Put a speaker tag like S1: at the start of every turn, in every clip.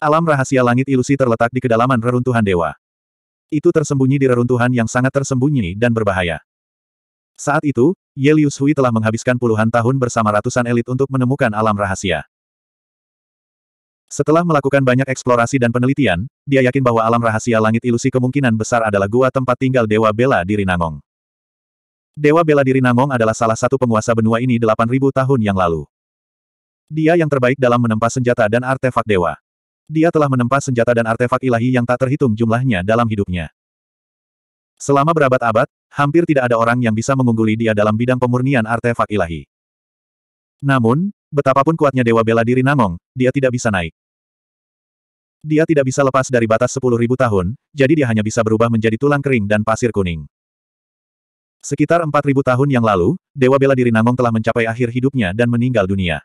S1: Alam rahasia langit ilusi terletak di kedalaman reruntuhan dewa. Itu tersembunyi di reruntuhan yang sangat tersembunyi dan berbahaya. Saat itu, Yelius Hui telah menghabiskan puluhan tahun bersama ratusan elit untuk menemukan alam rahasia. Setelah melakukan banyak eksplorasi dan penelitian, dia yakin bahwa alam rahasia langit ilusi kemungkinan besar adalah gua tempat tinggal Dewa Bela Diri Nangong. Dewa Bela Diri Nangong adalah salah satu penguasa benua ini 8.000 tahun yang lalu. Dia yang terbaik dalam menempa senjata dan artefak dewa. Dia telah menempa senjata dan artefak ilahi yang tak terhitung jumlahnya dalam hidupnya. Selama berabad-abad, hampir tidak ada orang yang bisa mengungguli dia dalam bidang pemurnian artefak ilahi. Namun, betapapun kuatnya Dewa Bela Diri Nangong, dia tidak bisa naik. Dia tidak bisa lepas dari batas 10.000 tahun, jadi dia hanya bisa berubah menjadi tulang kering dan pasir kuning. Sekitar 4.000 tahun yang lalu, Dewa Bela Diri Nangong telah mencapai akhir hidupnya dan meninggal dunia.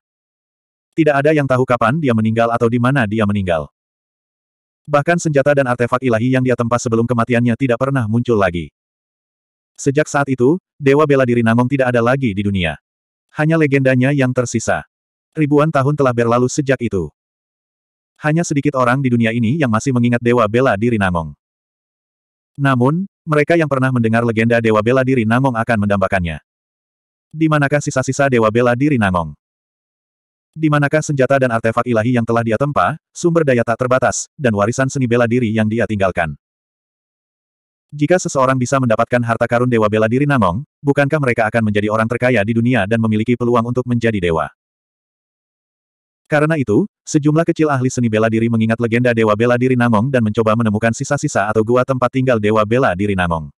S1: Tidak ada yang tahu kapan dia meninggal atau di mana dia meninggal. Bahkan senjata dan artefak ilahi yang dia tempa sebelum kematiannya tidak pernah muncul lagi. Sejak saat itu, Dewa Bela Diri Nangong tidak ada lagi di dunia. Hanya legendanya yang tersisa. Ribuan tahun telah berlalu sejak itu. Hanya sedikit orang di dunia ini yang masih mengingat Dewa Bela Diri Nangong. Namun, mereka yang pernah mendengar legenda Dewa Bela Diri Nangong akan mendambakannya. Di manakah sisa-sisa Dewa Bela Diri Nangong? Di manakah senjata dan artefak ilahi yang telah dia tempa, sumber daya tak terbatas, dan warisan seni bela diri yang dia tinggalkan? Jika seseorang bisa mendapatkan harta karun Dewa Bela Diri Namong, bukankah mereka akan menjadi orang terkaya di dunia dan memiliki peluang untuk menjadi dewa? Karena itu, sejumlah kecil ahli seni bela diri mengingat legenda Dewa Bela Diri Namong dan mencoba menemukan sisa-sisa atau gua tempat tinggal Dewa Bela Diri Namong.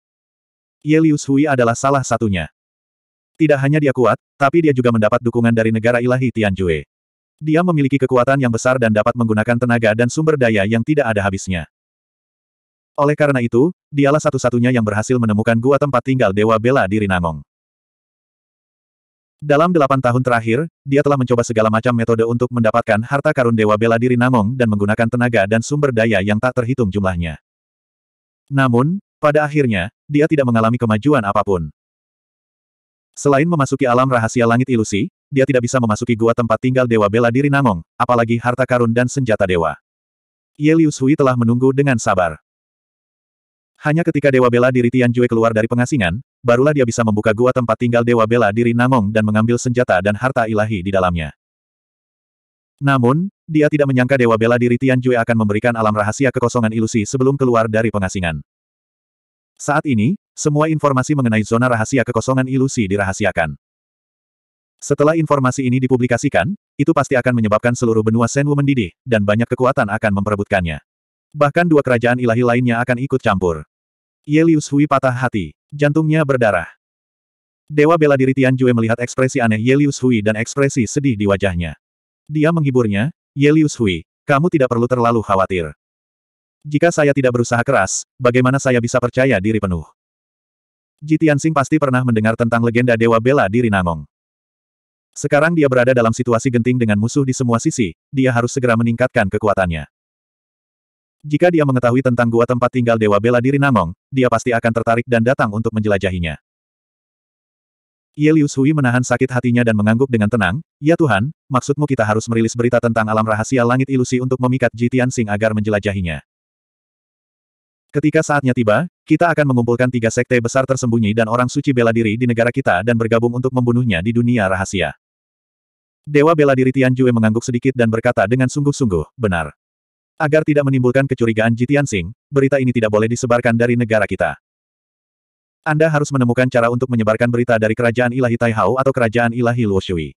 S1: Yelius Hui adalah salah satunya. Tidak hanya dia kuat, tapi dia juga mendapat dukungan dari negara ilahi Tianjue. Dia memiliki kekuatan yang besar dan dapat menggunakan tenaga dan sumber daya yang tidak ada habisnya. Oleh karena itu, dialah satu-satunya yang berhasil menemukan gua tempat tinggal Dewa Bela di Rinangong. Dalam delapan tahun terakhir, dia telah mencoba segala macam metode untuk mendapatkan harta karun Dewa Bela di Rinangong dan menggunakan tenaga dan sumber daya yang tak terhitung jumlahnya. Namun, pada akhirnya, dia tidak mengalami kemajuan apapun. Selain memasuki alam rahasia langit ilusi, dia tidak bisa memasuki gua tempat tinggal Dewa Bela Diri Nangong, apalagi harta karun dan senjata dewa. Ye Liu Sui telah menunggu dengan sabar. Hanya ketika Dewa Bela Diri Jue keluar dari pengasingan, barulah dia bisa membuka gua tempat tinggal Dewa Bela Diri Nangong dan mengambil senjata dan harta ilahi di dalamnya. Namun, dia tidak menyangka Dewa Bela Diri Jue akan memberikan alam rahasia kekosongan ilusi sebelum keluar dari pengasingan. Saat ini, semua informasi mengenai zona rahasia kekosongan ilusi dirahasiakan. Setelah informasi ini dipublikasikan, itu pasti akan menyebabkan seluruh benua Senwu mendidih, dan banyak kekuatan akan memperebutkannya. Bahkan dua kerajaan ilahi lainnya akan ikut campur. Yelius Hui patah hati. Jantungnya berdarah. Dewa bela diri Tian Jue melihat ekspresi aneh Yelius Hui dan ekspresi sedih di wajahnya. Dia menghiburnya, Yelius Hui, kamu tidak perlu terlalu khawatir. Jika saya tidak berusaha keras, bagaimana saya bisa percaya diri penuh? Ji Tianxing pasti pernah mendengar tentang legenda Dewa Bela di Rinangong. Sekarang dia berada dalam situasi genting dengan musuh di semua sisi, dia harus segera meningkatkan kekuatannya. Jika dia mengetahui tentang gua tempat tinggal Dewa Bela di Rinangong, dia pasti akan tertarik dan datang untuk menjelajahinya. Yelius Hui menahan sakit hatinya dan mengangguk dengan tenang, Ya Tuhan, maksudmu kita harus merilis berita tentang alam rahasia langit ilusi untuk memikat Ji Tianxing agar menjelajahinya. Ketika saatnya tiba, kita akan mengumpulkan tiga sekte besar tersembunyi dan orang suci bela diri di negara kita dan bergabung untuk membunuhnya di dunia rahasia. Dewa bela diri Tianjue mengangguk sedikit dan berkata dengan sungguh-sungguh, benar. Agar tidak menimbulkan kecurigaan Ji Tianxing, berita ini tidak boleh disebarkan dari negara kita. Anda harus menemukan cara untuk menyebarkan berita dari kerajaan ilahi Taihao atau kerajaan ilahi Luoshui.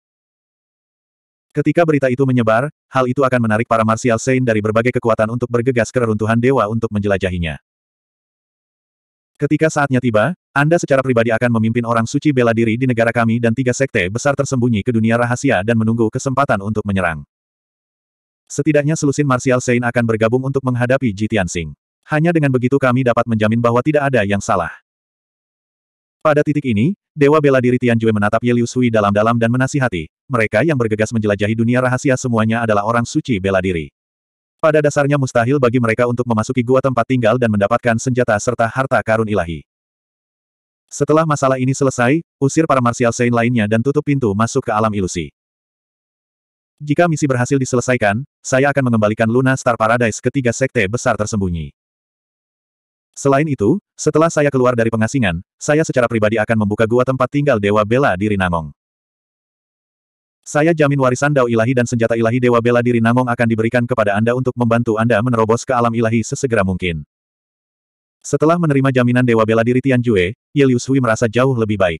S1: Ketika berita itu menyebar, hal itu akan menarik para Martial Saint dari berbagai kekuatan untuk bergegas ke reruntuhan dewa untuk menjelajahinya. Ketika saatnya tiba, Anda secara pribadi akan memimpin orang suci bela diri di negara kami dan tiga sekte besar tersembunyi ke dunia rahasia dan menunggu kesempatan untuk menyerang. Setidaknya selusin Martial Sein akan bergabung untuk menghadapi Jitian Singh. Hanya dengan begitu kami dapat menjamin bahwa tidak ada yang salah. Pada titik ini, Dewa Bela Diri Tianjue menatap Ye Liu Sui dalam-dalam dan menasihati, mereka yang bergegas menjelajahi dunia rahasia semuanya adalah orang suci bela diri. Pada dasarnya mustahil bagi mereka untuk memasuki gua tempat tinggal dan mendapatkan senjata serta harta karun ilahi. Setelah masalah ini selesai, usir para Martial Saint lainnya dan tutup pintu masuk ke alam ilusi. Jika misi berhasil diselesaikan, saya akan mengembalikan Luna Star Paradise ke tiga sekte besar tersembunyi. Selain itu, setelah saya keluar dari pengasingan, saya secara pribadi akan membuka gua tempat tinggal Dewa Bela di Rinangong. Saya jamin warisan Dao Ilahi dan senjata Ilahi Dewa Bela Diri Nangong akan diberikan kepada Anda untuk membantu Anda menerobos ke alam ilahi sesegera mungkin. Setelah menerima jaminan Dewa Bela Diri Tianjue, Ye Liu Sui merasa jauh lebih baik.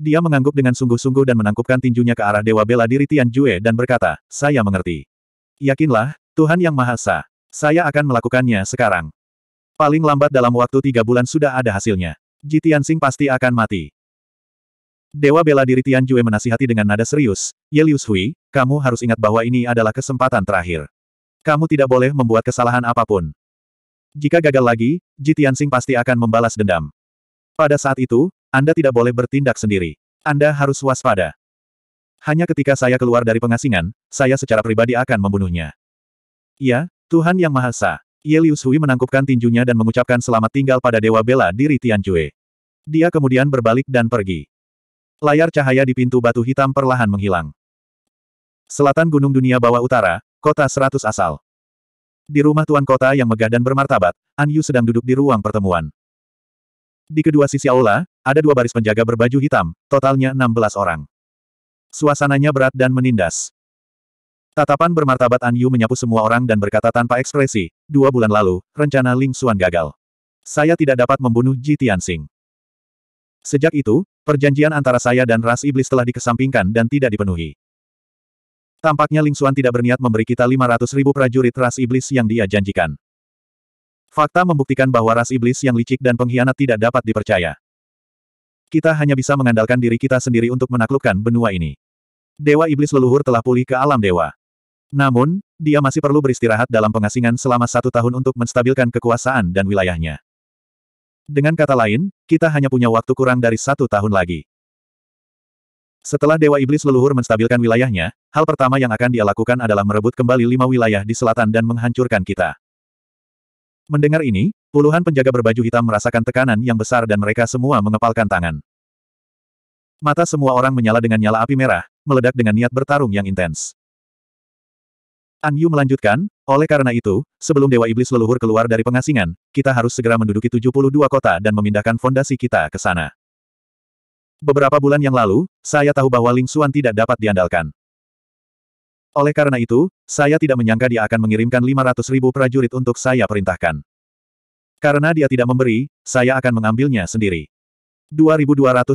S1: Dia mengangguk dengan sungguh-sungguh dan menangkupkan tinjunya ke arah Dewa Bela Diri Tianjue dan berkata, Saya mengerti. Yakinlah, Tuhan Yang Maha Esa. Saya akan melakukannya sekarang. Paling lambat dalam waktu tiga bulan sudah ada hasilnya. Jitian Sing pasti akan mati. Dewa bela diri Tian Jue menasihati dengan nada serius, Ye Liu Shui, kamu harus ingat bahwa ini adalah kesempatan terakhir. Kamu tidak boleh membuat kesalahan apapun. Jika gagal lagi, Ji Tianxing pasti akan membalas dendam. Pada saat itu, Anda tidak boleh bertindak sendiri. Anda harus waspada. Hanya ketika saya keluar dari pengasingan, saya secara pribadi akan membunuhnya. Ya, Tuhan Yang Maha Esa. Ye Liu Shui menangkupkan tinjunya dan mengucapkan selamat tinggal pada Dewa Bela diri Tian Jue. Dia kemudian berbalik dan pergi. Layar cahaya di pintu batu hitam perlahan menghilang. Selatan Gunung Dunia Bawah Utara, Kota Seratus Asal. Di rumah Tuan Kota yang megah dan bermartabat, An Yu sedang duduk di ruang pertemuan. Di kedua sisi aula, ada dua baris penjaga berbaju hitam, totalnya 16 orang. Suasananya berat dan menindas. Tatapan bermartabat An Yu menyapu semua orang dan berkata tanpa ekspresi, dua bulan lalu, rencana Ling Xuan gagal. Saya tidak dapat membunuh Ji Tianxing. Sejak itu, Perjanjian antara saya dan ras iblis telah dikesampingkan dan tidak dipenuhi. Tampaknya Ling Xuan tidak berniat memberi kita 500 ribu prajurit ras iblis yang dia janjikan. Fakta membuktikan bahwa ras iblis yang licik dan pengkhianat tidak dapat dipercaya. Kita hanya bisa mengandalkan diri kita sendiri untuk menaklukkan benua ini. Dewa iblis leluhur telah pulih ke alam dewa. Namun, dia masih perlu beristirahat dalam pengasingan selama satu tahun untuk menstabilkan kekuasaan dan wilayahnya. Dengan kata lain, kita hanya punya waktu kurang dari satu tahun lagi. Setelah Dewa Iblis leluhur menstabilkan wilayahnya, hal pertama yang akan dia lakukan adalah merebut kembali lima wilayah di selatan dan menghancurkan kita. Mendengar ini, puluhan penjaga berbaju hitam merasakan tekanan yang besar dan mereka semua mengepalkan tangan. Mata semua orang menyala dengan nyala api merah, meledak dengan niat bertarung yang intens. An Yu melanjutkan, oleh karena itu, sebelum Dewa Iblis leluhur keluar dari pengasingan, kita harus segera menduduki 72 kota dan memindahkan fondasi kita ke sana. Beberapa bulan yang lalu, saya tahu bahwa Ling Xuan tidak dapat diandalkan. Oleh karena itu, saya tidak menyangka dia akan mengirimkan 500 ribu prajurit untuk saya perintahkan. Karena dia tidak memberi, saya akan mengambilnya sendiri. 2282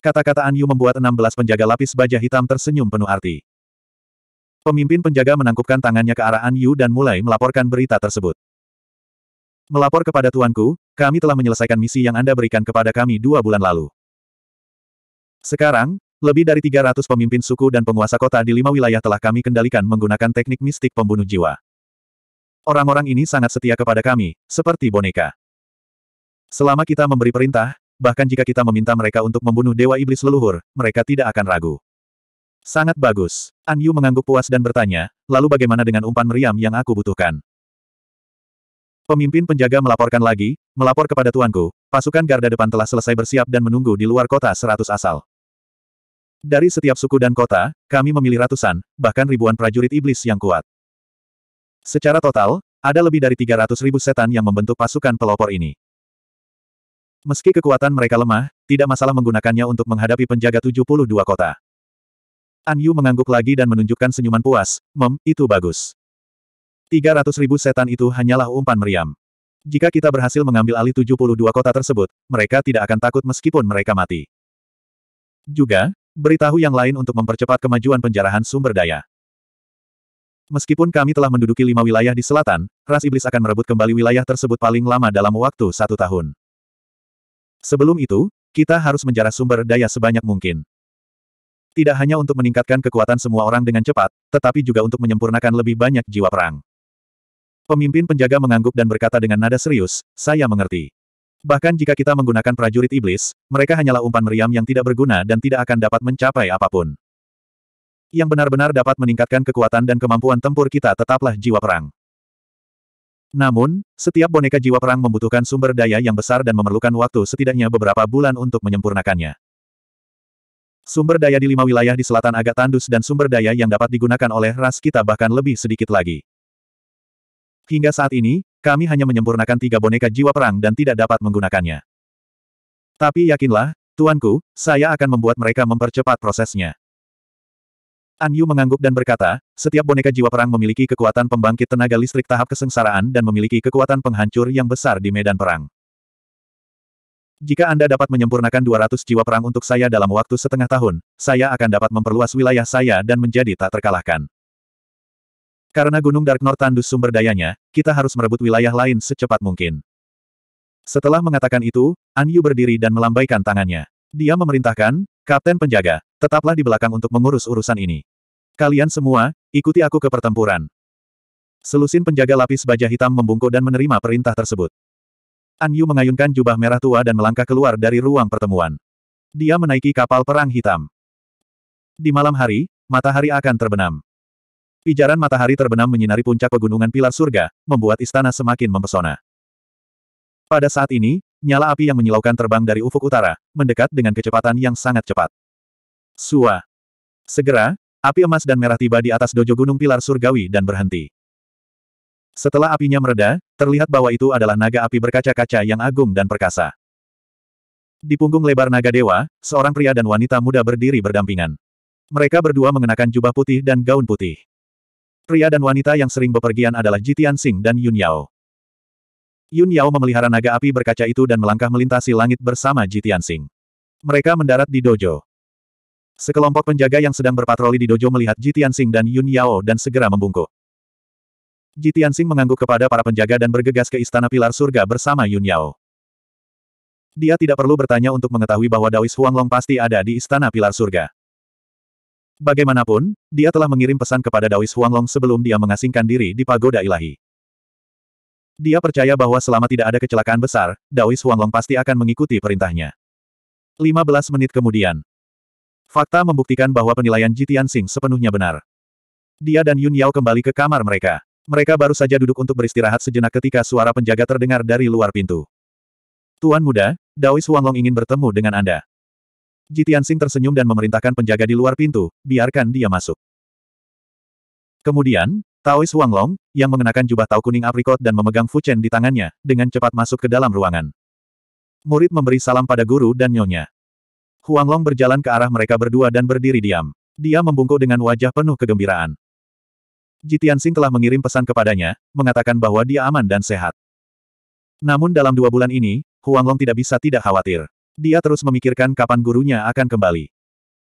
S1: Kata-kata An Yu membuat 16 penjaga lapis baja hitam tersenyum penuh arti. Pemimpin penjaga menangkupkan tangannya ke arah An Yu dan mulai melaporkan berita tersebut. Melapor kepada tuanku, kami telah menyelesaikan misi yang Anda berikan kepada kami dua bulan lalu. Sekarang, lebih dari 300 pemimpin suku dan penguasa kota di lima wilayah telah kami kendalikan menggunakan teknik mistik pembunuh jiwa. Orang-orang ini sangat setia kepada kami, seperti boneka. Selama kita memberi perintah, bahkan jika kita meminta mereka untuk membunuh Dewa Iblis Leluhur, mereka tidak akan ragu. Sangat bagus. An Yu mengangguk puas dan bertanya, lalu bagaimana dengan umpan meriam yang aku butuhkan? Pemimpin penjaga melaporkan lagi, melapor kepada tuanku, pasukan garda depan telah selesai bersiap dan menunggu di luar kota seratus asal. Dari setiap suku dan kota, kami memilih ratusan, bahkan ribuan prajurit iblis yang kuat. Secara total, ada lebih dari 300 ribu setan yang membentuk pasukan pelopor ini. Meski kekuatan mereka lemah, tidak masalah menggunakannya untuk menghadapi penjaga 72 kota. An Yu mengangguk lagi dan menunjukkan senyuman puas, Mem, itu bagus. 300 ribu setan itu hanyalah umpan meriam. Jika kita berhasil mengambil alih 72 kota tersebut, mereka tidak akan takut meskipun mereka mati. Juga, beritahu yang lain untuk mempercepat kemajuan penjarahan sumber daya. Meskipun kami telah menduduki lima wilayah di selatan, ras iblis akan merebut kembali wilayah tersebut paling lama dalam waktu satu tahun. Sebelum itu, kita harus menjarah sumber daya sebanyak mungkin. Tidak hanya untuk meningkatkan kekuatan semua orang dengan cepat, tetapi juga untuk menyempurnakan lebih banyak jiwa perang. Pemimpin penjaga mengangguk dan berkata dengan nada serius, saya mengerti. Bahkan jika kita menggunakan prajurit iblis, mereka hanyalah umpan meriam yang tidak berguna dan tidak akan dapat mencapai apapun. Yang benar-benar dapat meningkatkan kekuatan dan kemampuan tempur kita tetaplah jiwa perang. Namun, setiap boneka jiwa perang membutuhkan sumber daya yang besar dan memerlukan waktu setidaknya beberapa bulan untuk menyempurnakannya. Sumber daya di lima wilayah di selatan agak tandus dan sumber daya yang dapat digunakan oleh ras kita bahkan lebih sedikit lagi. Hingga saat ini, kami hanya menyempurnakan tiga boneka jiwa perang dan tidak dapat menggunakannya. Tapi yakinlah, Tuanku, saya akan membuat mereka mempercepat prosesnya. An Yu mengangguk dan berkata, setiap boneka jiwa perang memiliki kekuatan pembangkit tenaga listrik tahap kesengsaraan dan memiliki kekuatan penghancur yang besar di medan perang. Jika Anda dapat menyempurnakan 200 jiwa perang untuk saya dalam waktu setengah tahun, saya akan dapat memperluas wilayah saya dan menjadi tak terkalahkan. Karena Gunung Dark North tandus sumber dayanya, kita harus merebut wilayah lain secepat mungkin. Setelah mengatakan itu, An Yu berdiri dan melambaikan tangannya. Dia memerintahkan, Kapten Penjaga, tetaplah di belakang untuk mengurus urusan ini. Kalian semua, ikuti aku ke pertempuran. Selusin penjaga lapis baja hitam membungkuk dan menerima perintah tersebut. An Yu mengayunkan jubah merah tua dan melangkah keluar dari ruang pertemuan. Dia menaiki kapal perang hitam. Di malam hari, matahari akan terbenam. Pijaran matahari terbenam menyinari puncak pegunungan pilar surga, membuat istana semakin mempesona. Pada saat ini, nyala api yang menyilaukan terbang dari ufuk utara, mendekat dengan kecepatan yang sangat cepat. Sua. Segera, api emas dan merah tiba di atas dojo gunung pilar surgawi dan berhenti. Setelah apinya mereda, terlihat bahwa itu adalah naga api berkaca-kaca yang agung dan perkasa. Di punggung lebar naga dewa, seorang pria dan wanita muda berdiri berdampingan. Mereka berdua mengenakan jubah putih dan gaun putih. Pria dan wanita yang sering bepergian adalah Jitian Sing dan Yun Yao. Yun Yao memelihara naga api berkaca itu dan melangkah melintasi langit bersama Jitian Sing. Mereka mendarat di dojo. Sekelompok penjaga yang sedang berpatroli di dojo melihat Jitian Sing dan Yun Yao dan segera membungkuk. Ji Tianxing mengangguk kepada para penjaga dan bergegas ke Istana Pilar Surga bersama Yun Yao. Dia tidak perlu bertanya untuk mengetahui bahwa Dawis Huanglong pasti ada di Istana Pilar Surga. Bagaimanapun, dia telah mengirim pesan kepada Dawis Huanglong sebelum dia mengasingkan diri di Pagoda Ilahi. Dia percaya bahwa selama tidak ada kecelakaan besar, Dawis Huanglong pasti akan mengikuti perintahnya. 15 menit kemudian. Fakta membuktikan bahwa penilaian Jitian Sing sepenuhnya benar. Dia dan Yun Yao kembali ke kamar mereka. Mereka baru saja duduk untuk beristirahat sejenak ketika suara penjaga terdengar dari luar pintu. Tuan muda, Daois Huanglong ingin bertemu dengan Anda. Jitian Sing tersenyum dan memerintahkan penjaga di luar pintu, biarkan dia masuk. Kemudian, Taois Huanglong, yang mengenakan jubah tau kuning aprikot dan memegang Fuchen di tangannya, dengan cepat masuk ke dalam ruangan. Murid memberi salam pada guru dan nyonya. Huanglong berjalan ke arah mereka berdua dan berdiri diam. Dia membungkuk dengan wajah penuh kegembiraan. Jitiansing telah mengirim pesan kepadanya, mengatakan bahwa dia aman dan sehat. Namun dalam dua bulan ini, Huanglong tidak bisa tidak khawatir. Dia terus memikirkan kapan gurunya akan kembali.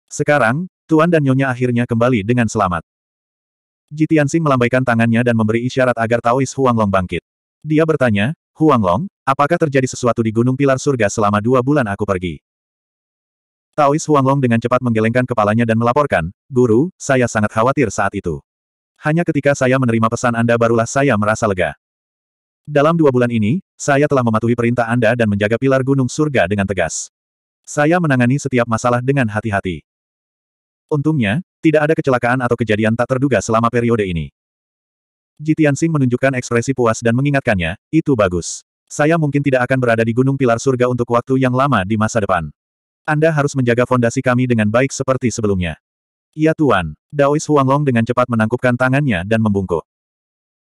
S1: Sekarang, Tuan dan Nyonya akhirnya kembali dengan selamat. Jitiansing melambaikan tangannya dan memberi isyarat agar Taois Huanglong bangkit. Dia bertanya, Huanglong, apakah terjadi sesuatu di Gunung Pilar Surga selama dua bulan aku pergi? Taois Huanglong dengan cepat menggelengkan kepalanya dan melaporkan, Guru, saya sangat khawatir saat itu. Hanya ketika saya menerima pesan Anda barulah saya merasa lega. Dalam dua bulan ini, saya telah mematuhi perintah Anda dan menjaga pilar gunung surga dengan tegas. Saya menangani setiap masalah dengan hati-hati. Untungnya, tidak ada kecelakaan atau kejadian tak terduga selama periode ini. Jitian Singh menunjukkan ekspresi puas dan mengingatkannya, itu bagus. Saya mungkin tidak akan berada di Gunung Pilar Surga untuk waktu yang lama di masa depan. Anda harus menjaga fondasi kami dengan baik seperti sebelumnya. Ya Tuan, Daois Huanglong dengan cepat menangkupkan tangannya dan membungkuk.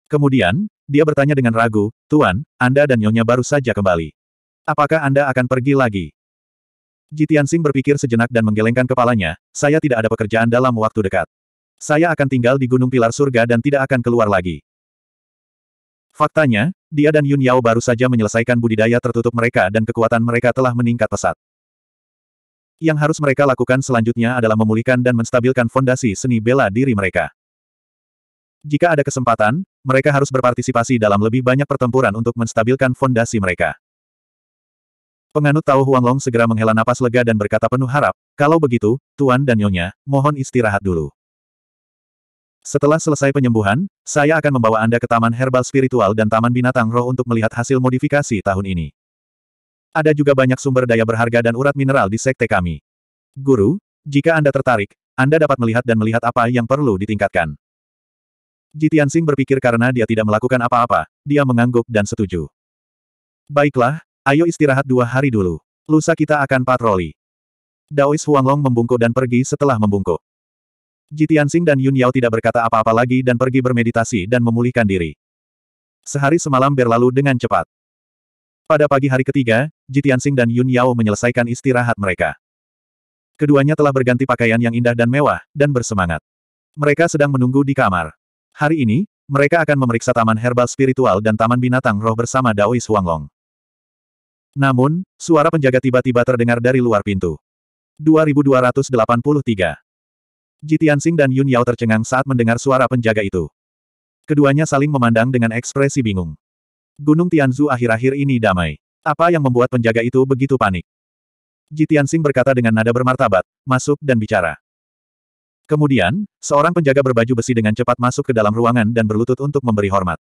S1: Kemudian, dia bertanya dengan ragu, Tuan, Anda dan Nyonya baru saja kembali. Apakah Anda akan pergi lagi? Jitian Sing berpikir sejenak dan menggelengkan kepalanya, saya tidak ada pekerjaan dalam waktu dekat. Saya akan tinggal di Gunung Pilar Surga dan tidak akan keluar lagi. Faktanya, dia dan Yun Yao baru saja menyelesaikan budidaya tertutup mereka dan kekuatan mereka telah meningkat pesat. Yang harus mereka lakukan selanjutnya adalah memulihkan dan menstabilkan fondasi seni bela diri mereka. Jika ada kesempatan, mereka harus berpartisipasi dalam lebih banyak pertempuran untuk menstabilkan fondasi mereka. Penganut Tao Huanglong segera menghela napas lega dan berkata penuh harap, kalau begitu, Tuan dan Nyonya, mohon istirahat dulu. Setelah selesai penyembuhan, saya akan membawa Anda ke Taman Herbal Spiritual dan Taman Binatang Roh untuk melihat hasil modifikasi tahun ini. Ada juga banyak sumber daya berharga dan urat mineral di sekte kami. Guru, jika Anda tertarik, Anda dapat melihat dan melihat apa yang perlu ditingkatkan. Jitian Sing berpikir karena dia tidak melakukan apa-apa, dia mengangguk dan setuju. Baiklah, ayo istirahat dua hari dulu. Lusa kita akan patroli. Daois Huanglong membungkuk dan pergi setelah membungkuk. Jitian Sing dan Yun Yao tidak berkata apa-apa lagi dan pergi bermeditasi dan memulihkan diri. Sehari semalam berlalu dengan cepat. Pada pagi hari ketiga, Jitiansing dan Yun Yao menyelesaikan istirahat mereka. Keduanya telah berganti pakaian yang indah dan mewah, dan bersemangat. Mereka sedang menunggu di kamar. Hari ini, mereka akan memeriksa taman herbal spiritual dan taman binatang roh bersama Daois Huanglong. Namun, suara penjaga tiba-tiba terdengar dari luar pintu. 2283 Jitiansing dan Yun Yao tercengang saat mendengar suara penjaga itu. Keduanya saling memandang dengan ekspresi bingung. Gunung Tianzu akhir-akhir ini damai. Apa yang membuat penjaga itu begitu panik? Ji Tianxing berkata dengan nada bermartabat, masuk dan bicara. Kemudian, seorang penjaga berbaju besi dengan cepat masuk ke dalam ruangan dan berlutut untuk memberi hormat.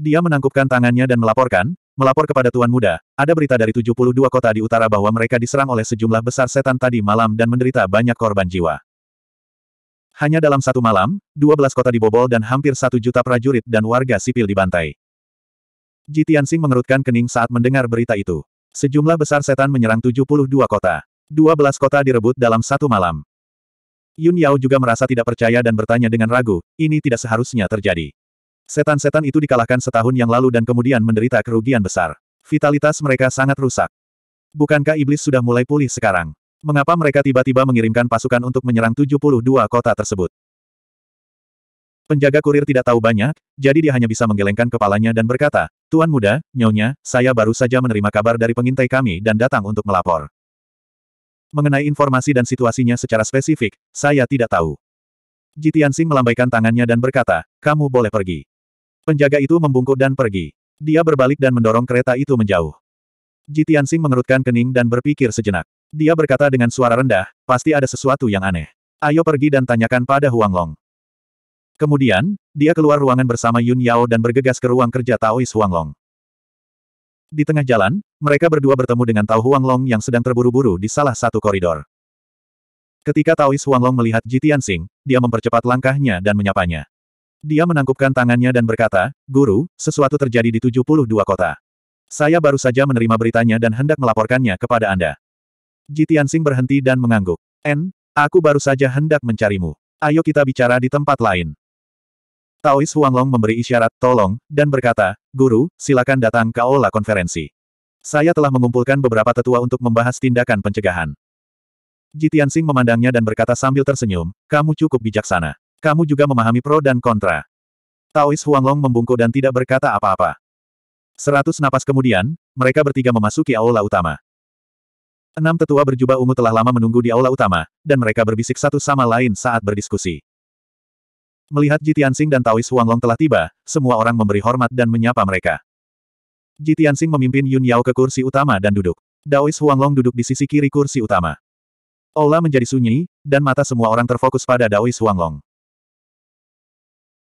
S1: Dia menangkupkan tangannya dan melaporkan, melapor kepada Tuan Muda, ada berita dari 72 kota di utara bahwa mereka diserang oleh sejumlah besar setan tadi malam dan menderita banyak korban jiwa. Hanya dalam satu malam, 12 kota dibobol dan hampir satu juta prajurit dan warga sipil dibantai. Ji mengerutkan kening saat mendengar berita itu. Sejumlah besar setan menyerang 72 kota. 12 kota direbut dalam satu malam. Yun Yao juga merasa tidak percaya dan bertanya dengan ragu, ini tidak seharusnya terjadi. Setan-setan itu dikalahkan setahun yang lalu dan kemudian menderita kerugian besar. Vitalitas mereka sangat rusak. Bukankah iblis sudah mulai pulih sekarang? Mengapa mereka tiba-tiba mengirimkan pasukan untuk menyerang 72 kota tersebut? Penjaga kurir tidak tahu banyak, jadi dia hanya bisa menggelengkan kepalanya dan berkata, Tuan muda, nyonya, saya baru saja menerima kabar dari pengintai kami dan datang untuk melapor. Mengenai informasi dan situasinya secara spesifik, saya tidak tahu. Jitian Jitiansing melambaikan tangannya dan berkata, kamu boleh pergi. Penjaga itu membungkuk dan pergi. Dia berbalik dan mendorong kereta itu menjauh. Jitian Jitiansing mengerutkan kening dan berpikir sejenak. Dia berkata dengan suara rendah, pasti ada sesuatu yang aneh. Ayo pergi dan tanyakan pada Huang Long. Kemudian, dia keluar ruangan bersama Yun Yao dan bergegas ke ruang kerja Taois Huang Long. Di tengah jalan, mereka berdua bertemu dengan Tao Huang Long yang sedang terburu-buru di salah satu koridor. Ketika Taois Huang Long melihat Ji Tianxing, dia mempercepat langkahnya dan menyapanya. Dia menangkupkan tangannya dan berkata, Guru, sesuatu terjadi di 72 kota. Saya baru saja menerima beritanya dan hendak melaporkannya kepada Anda. Jitiansing berhenti dan mengangguk. En, aku baru saja hendak mencarimu. Ayo kita bicara di tempat lain. Taois Huanglong memberi isyarat tolong, dan berkata, Guru, silakan datang ke aula konferensi. Saya telah mengumpulkan beberapa tetua untuk membahas tindakan pencegahan. Jitiansing memandangnya dan berkata sambil tersenyum, kamu cukup bijaksana. Kamu juga memahami pro dan kontra. Taois Huanglong membungkuk dan tidak berkata apa-apa. Seratus napas kemudian, mereka bertiga memasuki aula utama. Enam tetua berjubah ungu telah lama menunggu di aula utama, dan mereka berbisik satu sama lain saat berdiskusi. Melihat Jitiansing dan Taois Huanglong telah tiba, semua orang memberi hormat dan menyapa mereka. Jitiansing memimpin Yun Yao ke kursi utama dan duduk. Daois Huanglong duduk di sisi kiri kursi utama. Aula menjadi sunyi, dan mata semua orang terfokus pada Daois Huanglong.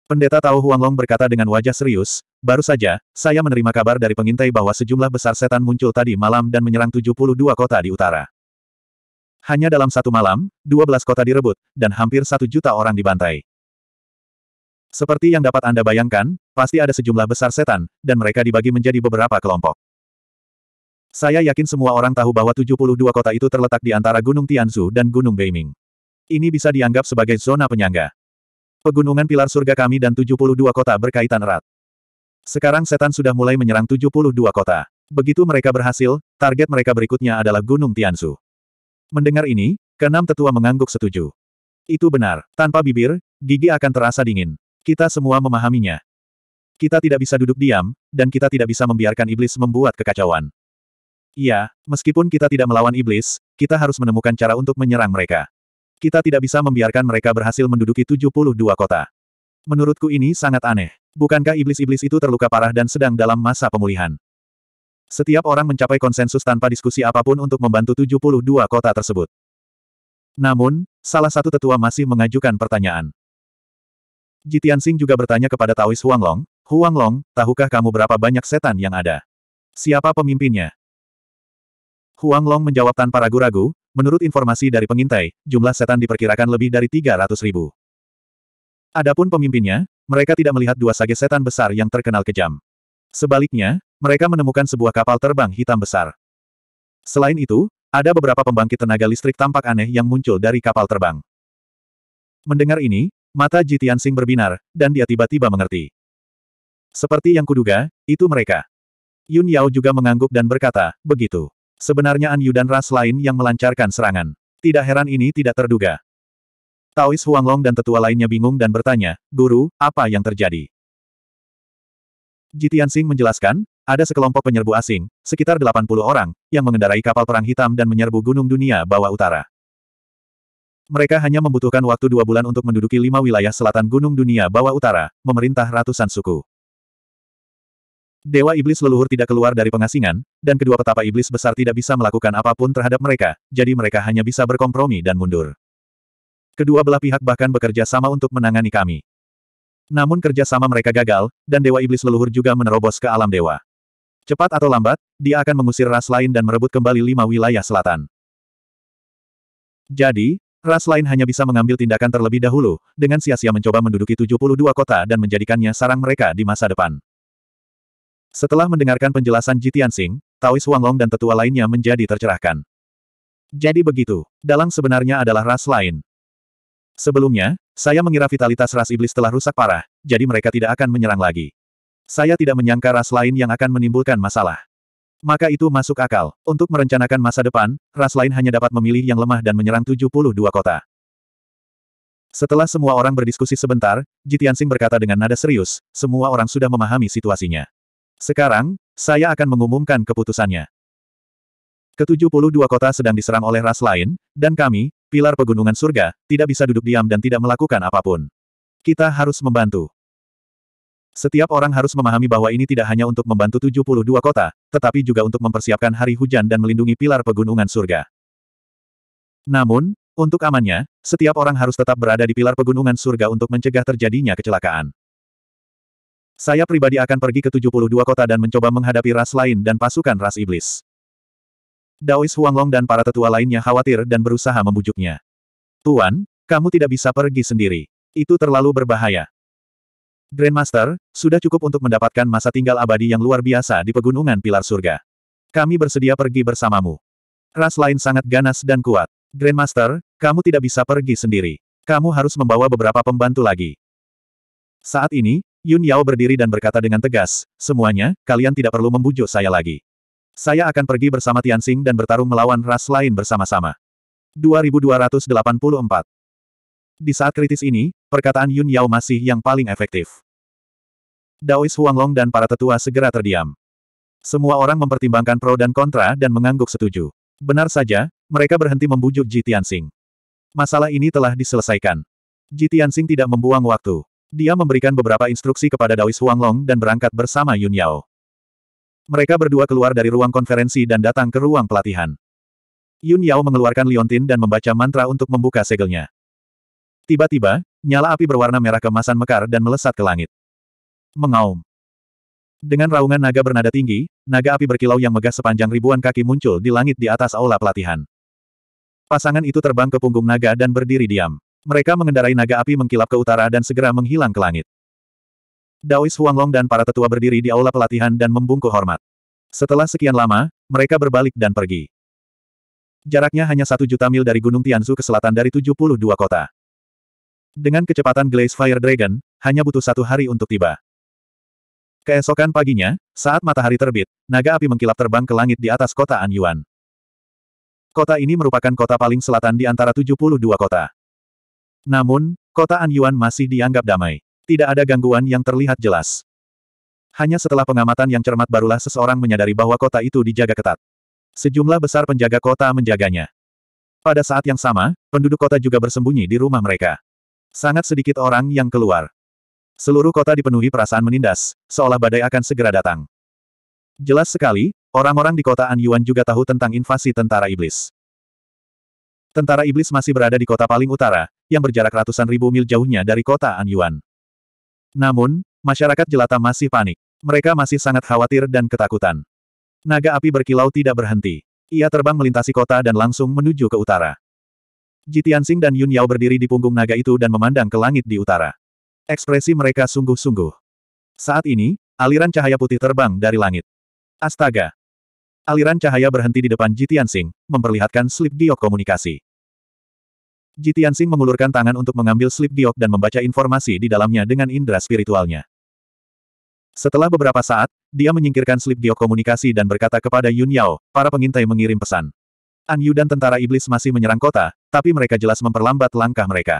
S1: Pendeta Tao Huanglong berkata dengan wajah serius, baru saja, saya menerima kabar dari pengintai bahwa sejumlah besar setan muncul tadi malam dan menyerang 72 kota di utara. Hanya dalam satu malam, 12 kota direbut, dan hampir satu juta orang dibantai. Seperti yang dapat Anda bayangkan, pasti ada sejumlah besar setan, dan mereka dibagi menjadi beberapa kelompok. Saya yakin semua orang tahu bahwa 72 kota itu terletak di antara Gunung Tianzu dan Gunung Beiming. Ini bisa dianggap sebagai zona penyangga. Pegunungan pilar surga kami dan 72 kota berkaitan erat. Sekarang setan sudah mulai menyerang 72 kota. Begitu mereka berhasil, target mereka berikutnya adalah Gunung Tianzu. Mendengar ini, keenam tetua mengangguk setuju. Itu benar, tanpa bibir, gigi akan terasa dingin. Kita semua memahaminya. Kita tidak bisa duduk diam, dan kita tidak bisa membiarkan iblis membuat kekacauan. Iya, meskipun kita tidak melawan iblis, kita harus menemukan cara untuk menyerang mereka. Kita tidak bisa membiarkan mereka berhasil menduduki 72 kota. Menurutku ini sangat aneh. Bukankah iblis-iblis itu terluka parah dan sedang dalam masa pemulihan? Setiap orang mencapai konsensus tanpa diskusi apapun untuk membantu 72 kota tersebut. Namun, salah satu tetua masih mengajukan pertanyaan. Jitian Sing juga bertanya kepada Taois Huanglong, Huanglong, tahukah kamu berapa banyak setan yang ada? Siapa pemimpinnya? Huanglong menjawab tanpa ragu-ragu, Menurut informasi dari pengintai, jumlah setan diperkirakan lebih dari 300 ribu. Adapun pemimpinnya, mereka tidak melihat dua sage setan besar yang terkenal kejam. Sebaliknya, mereka menemukan sebuah kapal terbang hitam besar. Selain itu, ada beberapa pembangkit tenaga listrik tampak aneh yang muncul dari kapal terbang. Mendengar ini, mata Jitian Sing berbinar, dan dia tiba-tiba mengerti. Seperti yang kuduga, itu mereka. Yun Yao juga mengangguk dan berkata, begitu. Sebenarnya An Yu dan ras lain yang melancarkan serangan. Tidak heran ini tidak terduga. Taois Long dan tetua lainnya bingung dan bertanya, Guru, apa yang terjadi? Jitian menjelaskan, ada sekelompok penyerbu asing, sekitar 80 orang, yang mengendarai kapal perang hitam dan menyerbu gunung dunia bawah utara. Mereka hanya membutuhkan waktu dua bulan untuk menduduki lima wilayah selatan Gunung Dunia Bawah Utara, memerintah ratusan suku. Dewa Iblis leluhur tidak keluar dari pengasingan, dan kedua petapa iblis besar tidak bisa melakukan apapun terhadap mereka, jadi mereka hanya bisa berkompromi dan mundur. Kedua belah pihak bahkan bekerja sama untuk menangani kami. Namun kerja sama mereka gagal, dan Dewa Iblis leluhur juga menerobos ke alam dewa. Cepat atau lambat, dia akan mengusir ras lain dan merebut kembali lima wilayah selatan. Jadi, ras lain hanya bisa mengambil tindakan terlebih dahulu, dengan sia-sia mencoba menduduki 72 kota dan menjadikannya sarang mereka di masa depan. Setelah mendengarkan penjelasan Jitian Sing, Taois Huanglong dan tetua lainnya menjadi tercerahkan. Jadi begitu, dalang sebenarnya adalah ras lain. Sebelumnya, saya mengira vitalitas ras iblis telah rusak parah, jadi mereka tidak akan menyerang lagi. Saya tidak menyangka ras lain yang akan menimbulkan masalah. Maka itu masuk akal. Untuk merencanakan masa depan, ras lain hanya dapat memilih yang lemah dan menyerang 72 kota. Setelah semua orang berdiskusi sebentar, Jitian Sing berkata dengan nada serius, semua orang sudah memahami situasinya. Sekarang, saya akan mengumumkan keputusannya. ke dua kota sedang diserang oleh ras lain, dan kami, pilar pegunungan surga, tidak bisa duduk diam dan tidak melakukan apapun. Kita harus membantu. Setiap orang harus memahami bahwa ini tidak hanya untuk membantu 72 kota, tetapi juga untuk mempersiapkan hari hujan dan melindungi pilar pegunungan surga. Namun, untuk amannya, setiap orang harus tetap berada di pilar pegunungan surga untuk mencegah terjadinya kecelakaan. Saya pribadi akan pergi ke 72 kota dan mencoba menghadapi ras lain dan pasukan ras iblis. Daois Huanglong dan para tetua lainnya khawatir dan berusaha membujuknya. Tuan, kamu tidak bisa pergi sendiri. Itu terlalu berbahaya. Grandmaster, sudah cukup untuk mendapatkan masa tinggal abadi yang luar biasa di pegunungan pilar surga. Kami bersedia pergi bersamamu. Ras lain sangat ganas dan kuat. Grandmaster, kamu tidak bisa pergi sendiri. Kamu harus membawa beberapa pembantu lagi. Saat ini, Yun Yao berdiri dan berkata dengan tegas, semuanya, kalian tidak perlu membujuk saya lagi. Saya akan pergi bersama Tianxing dan bertarung melawan ras lain bersama-sama. 2284 Di saat kritis ini, perkataan Yun Yao masih yang paling efektif. Daois Huanglong dan para tetua segera terdiam. Semua orang mempertimbangkan pro dan kontra dan mengangguk setuju. Benar saja, mereka berhenti membujuk Ji Tianxing. Masalah ini telah diselesaikan. Ji Tianxing tidak membuang waktu. Dia memberikan beberapa instruksi kepada Daois Huanglong dan berangkat bersama Yun Yao. Mereka berdua keluar dari ruang konferensi dan datang ke ruang pelatihan. Yun Yao mengeluarkan liontin dan membaca mantra untuk membuka segelnya. Tiba-tiba, nyala api berwarna merah kemasan mekar dan melesat ke langit. Mengaum. Dengan raungan naga bernada tinggi, naga api berkilau yang megah sepanjang ribuan kaki muncul di langit di atas aula pelatihan. Pasangan itu terbang ke punggung naga dan berdiri diam. Mereka mengendarai naga api mengkilap ke utara dan segera menghilang ke langit. Daois Huanglong dan para tetua berdiri di aula pelatihan dan membungkuk hormat. Setelah sekian lama, mereka berbalik dan pergi. Jaraknya hanya satu juta mil dari Gunung Tianzu ke selatan dari 72 kota. Dengan kecepatan Glaze Fire Dragon, hanya butuh satu hari untuk tiba. Keesokan paginya, saat matahari terbit, naga api mengkilap terbang ke langit di atas kota Anyuan. Kota ini merupakan kota paling selatan di antara 72 kota. Namun, kota Anyuan masih dianggap damai. Tidak ada gangguan yang terlihat jelas. Hanya setelah pengamatan yang cermat barulah seseorang menyadari bahwa kota itu dijaga ketat. Sejumlah besar penjaga kota menjaganya. Pada saat yang sama, penduduk kota juga bersembunyi di rumah mereka. Sangat sedikit orang yang keluar. Seluruh kota dipenuhi perasaan menindas, seolah badai akan segera datang. Jelas sekali, orang-orang di kota Anyuan juga tahu tentang invasi tentara iblis. Tentara iblis masih berada di kota paling utara, yang berjarak ratusan ribu mil jauhnya dari kota Anyuan. Namun, masyarakat jelata masih panik. Mereka masih sangat khawatir dan ketakutan. Naga api berkilau tidak berhenti. Ia terbang melintasi kota dan langsung menuju ke utara. Jitiansing dan Yun Yao berdiri di punggung naga itu dan memandang ke langit di utara. Ekspresi mereka sungguh-sungguh. Saat ini, aliran cahaya putih terbang dari langit. Astaga! Aliran cahaya berhenti di depan Jitiansing, memperlihatkan slip giok komunikasi. Jitian Sing mengulurkan tangan untuk mengambil slip giok dan membaca informasi di dalamnya dengan indera spiritualnya. Setelah beberapa saat, dia menyingkirkan slip giok komunikasi dan berkata kepada Yun Yao, para pengintai mengirim pesan. An Yu dan tentara iblis masih menyerang kota, tapi mereka jelas memperlambat langkah mereka.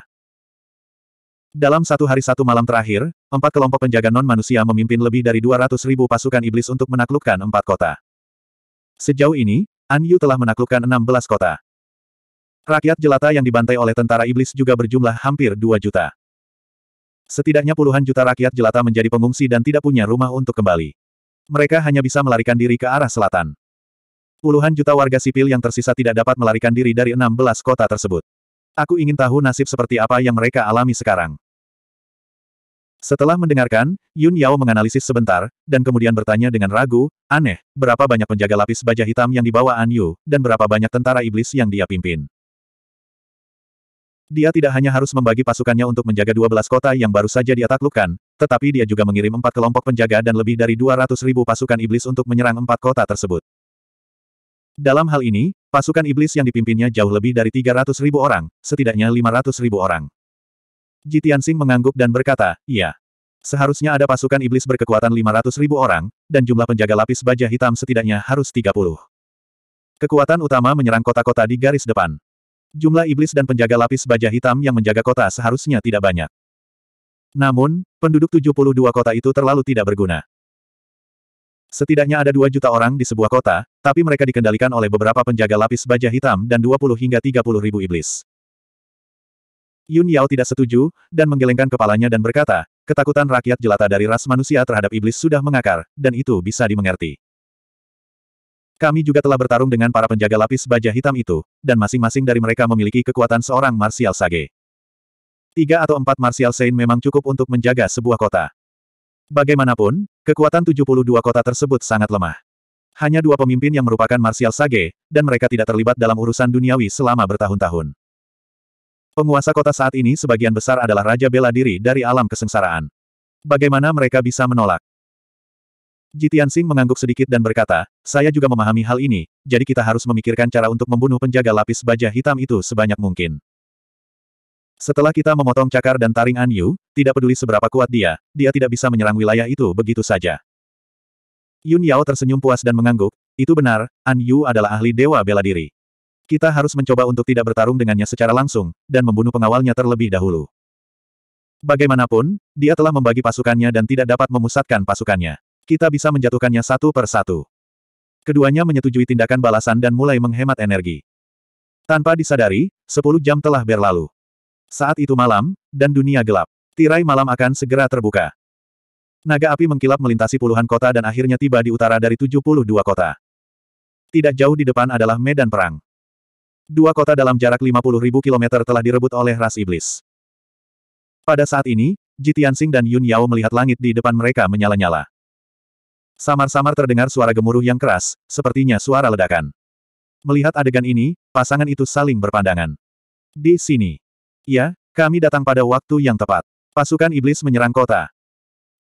S1: Dalam satu hari satu malam terakhir, empat kelompok penjaga non-manusia memimpin lebih dari 200 ribu pasukan iblis untuk menaklukkan empat kota. Sejauh ini, An Yu telah menaklukkan 16 kota. Rakyat jelata yang dibantai oleh tentara iblis juga berjumlah hampir 2 juta. Setidaknya puluhan juta rakyat jelata menjadi pengungsi dan tidak punya rumah untuk kembali. Mereka hanya bisa melarikan diri ke arah selatan. Puluhan juta warga sipil yang tersisa tidak dapat melarikan diri dari 16 kota tersebut. Aku ingin tahu nasib seperti apa yang mereka alami sekarang. Setelah mendengarkan, Yun Yao menganalisis sebentar, dan kemudian bertanya dengan ragu, aneh, berapa banyak penjaga lapis baja hitam yang dibawa An Yu, dan berapa banyak tentara iblis yang dia pimpin. Dia tidak hanya harus membagi pasukannya untuk menjaga 12 kota yang baru saja dia taklukkan, tetapi dia juga mengirim empat kelompok penjaga dan lebih dari 200 ribu pasukan iblis untuk menyerang empat kota tersebut. Dalam hal ini, pasukan iblis yang dipimpinnya jauh lebih dari 300 ribu orang, setidaknya 500 ribu orang. Jitian Sing mengangguk dan berkata, iya. Seharusnya ada pasukan iblis berkekuatan 500 ribu orang, dan jumlah penjaga lapis baja hitam setidaknya harus 30. Kekuatan utama menyerang kota-kota di garis depan. Jumlah iblis dan penjaga lapis baja hitam yang menjaga kota seharusnya tidak banyak. Namun, penduduk 72 kota itu terlalu tidak berguna. Setidaknya ada dua juta orang di sebuah kota, tapi mereka dikendalikan oleh beberapa penjaga lapis baja hitam dan 20 hingga 30 ribu iblis. Yun Yao tidak setuju, dan menggelengkan kepalanya dan berkata, ketakutan rakyat jelata dari ras manusia terhadap iblis sudah mengakar, dan itu bisa dimengerti. Kami juga telah bertarung dengan para penjaga lapis baja hitam itu, dan masing-masing dari mereka memiliki kekuatan seorang Martial Sage. Tiga atau empat Martial Saint memang cukup untuk menjaga sebuah kota. Bagaimanapun, kekuatan 72 kota tersebut sangat lemah. Hanya dua pemimpin yang merupakan Martial Sage, dan mereka tidak terlibat dalam urusan duniawi selama bertahun-tahun. Penguasa kota saat ini sebagian besar adalah Raja Bela Diri dari alam kesengsaraan. Bagaimana mereka bisa menolak? Jitian Sing mengangguk sedikit dan berkata, saya juga memahami hal ini, jadi kita harus memikirkan cara untuk membunuh penjaga lapis baja hitam itu sebanyak mungkin. Setelah kita memotong cakar dan taring An Yu, tidak peduli seberapa kuat dia, dia tidak bisa menyerang wilayah itu begitu saja. Yun Yao tersenyum puas dan mengangguk, itu benar, An Yu adalah ahli dewa bela diri. Kita harus mencoba untuk tidak bertarung dengannya secara langsung, dan membunuh pengawalnya terlebih dahulu. Bagaimanapun, dia telah membagi pasukannya dan tidak dapat memusatkan pasukannya kita bisa menjatuhkannya satu per satu. Keduanya menyetujui tindakan balasan dan mulai menghemat energi. Tanpa disadari, sepuluh jam telah berlalu. Saat itu malam, dan dunia gelap. Tirai malam akan segera terbuka. Naga api mengkilap melintasi puluhan kota dan akhirnya tiba di utara dari 72 kota. Tidak jauh di depan adalah medan perang. Dua kota dalam jarak ribu kilometer telah direbut oleh ras iblis. Pada saat ini, Jitiansing dan Yun Yao melihat langit di depan mereka menyala-nyala. Samar-samar terdengar suara gemuruh yang keras, sepertinya suara ledakan. Melihat adegan ini, pasangan itu saling berpandangan. Di sini. Ya, kami datang pada waktu yang tepat. Pasukan iblis menyerang kota.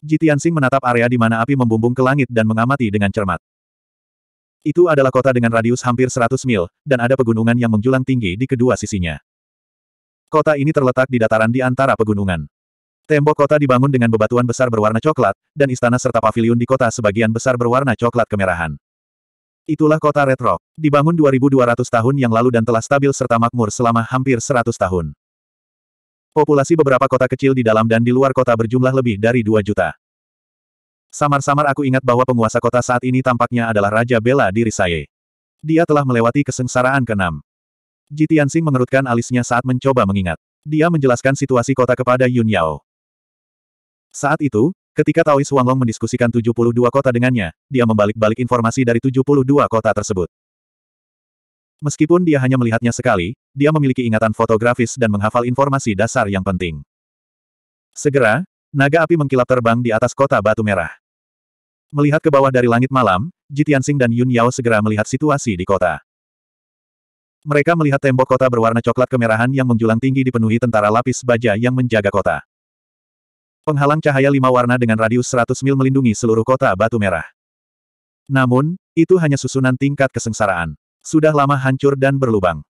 S1: Jitiansing menatap area di mana api membumbung ke langit dan mengamati dengan cermat. Itu adalah kota dengan radius hampir 100 mil, dan ada pegunungan yang menjulang tinggi di kedua sisinya. Kota ini terletak di dataran di antara pegunungan. Tembok kota dibangun dengan bebatuan besar berwarna coklat, dan istana serta paviliun di kota sebagian besar berwarna coklat kemerahan. Itulah kota Red Rock, dibangun 2200 tahun yang lalu dan telah stabil serta makmur selama hampir 100 tahun. Populasi beberapa kota kecil di dalam dan di luar kota berjumlah lebih dari 2 juta. Samar-samar aku ingat bahwa penguasa kota saat ini tampaknya adalah Raja Bela diri saya. Dia telah melewati kesengsaraan keenam. Sing mengerutkan alisnya saat mencoba mengingat. Dia menjelaskan situasi kota kepada Yun Yao. Saat itu, ketika Taois Wanglong mendiskusikan 72 kota dengannya, dia membalik-balik informasi dari 72 kota tersebut. Meskipun dia hanya melihatnya sekali, dia memiliki ingatan fotografis dan menghafal informasi dasar yang penting. Segera, naga api mengkilap terbang di atas kota batu merah. Melihat ke bawah dari langit malam, Jitiansing dan Yun Yao segera melihat situasi di kota. Mereka melihat tembok kota berwarna coklat kemerahan yang menjulang tinggi dipenuhi tentara lapis baja yang menjaga kota. Penghalang cahaya lima warna dengan radius 100 mil melindungi seluruh kota Batu Merah. Namun, itu hanya susunan tingkat kesengsaraan. Sudah lama hancur dan berlubang.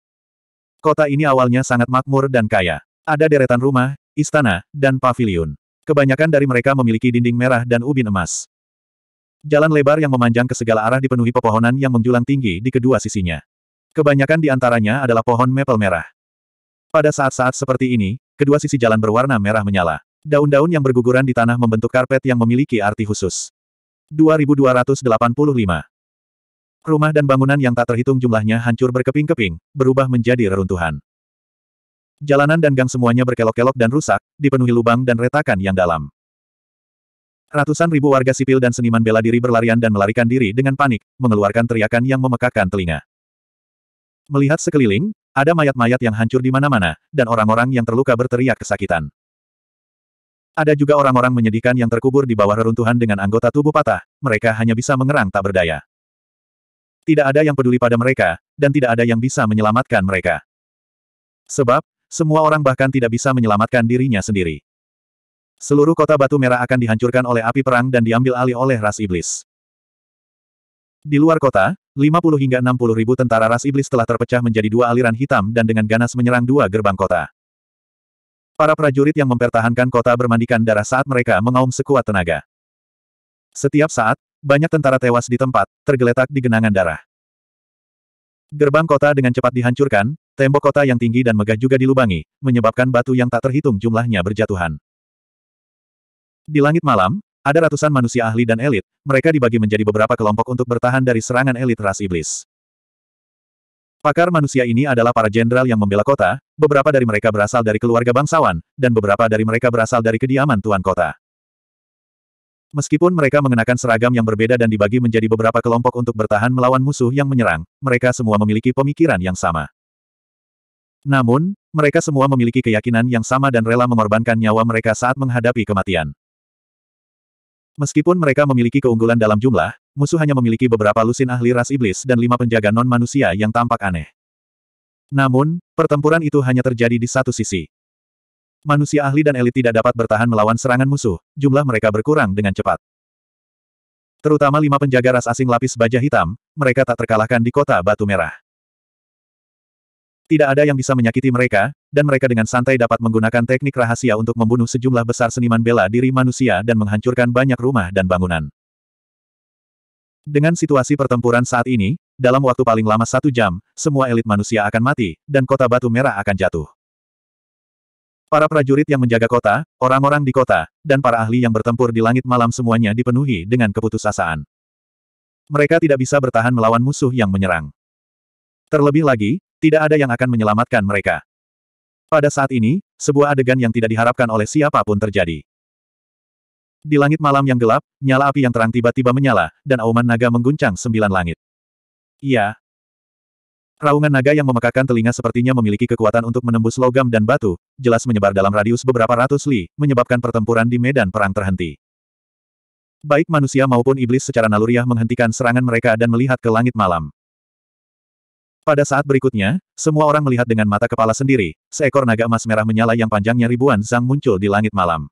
S1: Kota ini awalnya sangat makmur dan kaya. Ada deretan rumah, istana, dan paviliun. Kebanyakan dari mereka memiliki dinding merah dan ubin emas. Jalan lebar yang memanjang ke segala arah dipenuhi pepohonan yang menjulang tinggi di kedua sisinya. Kebanyakan di antaranya adalah pohon maple merah. Pada saat-saat seperti ini, kedua sisi jalan berwarna merah menyala. Daun-daun yang berguguran di tanah membentuk karpet yang memiliki arti khusus. 2285. Rumah dan bangunan yang tak terhitung jumlahnya hancur berkeping-keping, berubah menjadi reruntuhan. Jalanan dan gang semuanya berkelok-kelok dan rusak, dipenuhi lubang dan retakan yang dalam. Ratusan ribu warga sipil dan seniman bela diri berlarian dan melarikan diri dengan panik, mengeluarkan teriakan yang memekakan telinga. Melihat sekeliling, ada mayat-mayat yang hancur di mana-mana, dan orang-orang yang terluka berteriak kesakitan. Ada juga orang-orang menyedihkan yang terkubur di bawah reruntuhan dengan anggota tubuh patah, mereka hanya bisa mengerang tak berdaya. Tidak ada yang peduli pada mereka, dan tidak ada yang bisa menyelamatkan mereka. Sebab, semua orang bahkan tidak bisa menyelamatkan dirinya sendiri. Seluruh kota batu merah akan dihancurkan oleh api perang dan diambil alih oleh ras iblis. Di luar kota, 50 hingga 60 ribu tentara ras iblis telah terpecah menjadi dua aliran hitam dan dengan ganas menyerang dua gerbang kota. Para prajurit yang mempertahankan kota bermandikan darah saat mereka mengaum sekuat tenaga. Setiap saat, banyak tentara tewas di tempat, tergeletak di genangan darah. Gerbang kota dengan cepat dihancurkan, tembok kota yang tinggi dan megah juga dilubangi, menyebabkan batu yang tak terhitung jumlahnya berjatuhan. Di langit malam, ada ratusan manusia ahli dan elit, mereka dibagi menjadi beberapa kelompok untuk bertahan dari serangan elit ras iblis. Pakar manusia ini adalah para jenderal yang membela kota, beberapa dari mereka berasal dari keluarga bangsawan, dan beberapa dari mereka berasal dari kediaman tuan kota. Meskipun mereka mengenakan seragam yang berbeda dan dibagi menjadi beberapa kelompok untuk bertahan melawan musuh yang menyerang, mereka semua memiliki pemikiran yang sama. Namun, mereka semua memiliki keyakinan yang sama dan rela mengorbankan nyawa mereka saat menghadapi kematian. Meskipun mereka memiliki keunggulan dalam jumlah, musuh hanya memiliki beberapa lusin ahli ras iblis dan lima penjaga non-manusia yang tampak aneh. Namun, pertempuran itu hanya terjadi di satu sisi. Manusia ahli dan elit tidak dapat bertahan melawan serangan musuh, jumlah mereka berkurang dengan cepat. Terutama lima penjaga ras asing lapis baja hitam, mereka tak terkalahkan di kota Batu Merah. Tidak ada yang bisa menyakiti mereka, dan mereka dengan santai dapat menggunakan teknik rahasia untuk membunuh sejumlah besar seniman bela diri manusia dan menghancurkan banyak rumah dan bangunan. Dengan situasi pertempuran saat ini, dalam waktu paling lama satu jam, semua elit manusia akan mati, dan kota batu merah akan jatuh. Para prajurit yang menjaga kota, orang-orang di kota, dan para ahli yang bertempur di langit malam semuanya dipenuhi dengan keputusasaan. Mereka tidak bisa bertahan melawan musuh yang menyerang. Terlebih lagi, tidak ada yang akan menyelamatkan mereka. Pada saat ini, sebuah adegan yang tidak diharapkan oleh siapapun terjadi. Di langit malam yang gelap, nyala api yang terang tiba-tiba menyala, dan auman naga mengguncang sembilan langit. Iya. Raungan naga yang memekakan telinga sepertinya memiliki kekuatan untuk menembus logam dan batu, jelas menyebar dalam radius beberapa ratus li, menyebabkan pertempuran di medan perang terhenti. Baik manusia maupun iblis secara naluriah menghentikan serangan mereka dan melihat ke langit malam. Pada saat berikutnya, semua orang melihat dengan mata kepala sendiri, seekor naga emas merah menyala yang panjangnya ribuan zang muncul di langit malam.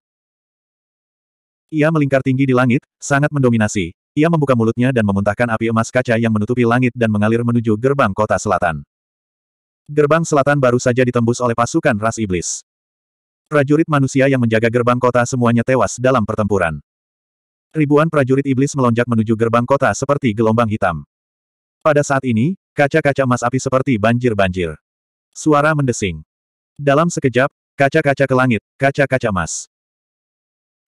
S1: Ia melingkar tinggi di langit, sangat mendominasi. Ia membuka mulutnya dan memuntahkan api emas kaca yang menutupi langit dan mengalir menuju gerbang kota selatan. Gerbang selatan baru saja ditembus oleh pasukan ras iblis. Prajurit manusia yang menjaga gerbang kota semuanya tewas dalam pertempuran. Ribuan prajurit iblis melonjak menuju gerbang kota seperti gelombang hitam. Pada saat ini, kaca-kaca emas api seperti banjir-banjir. Suara mendesing. Dalam sekejap, kaca-kaca ke langit, kaca-kaca emas.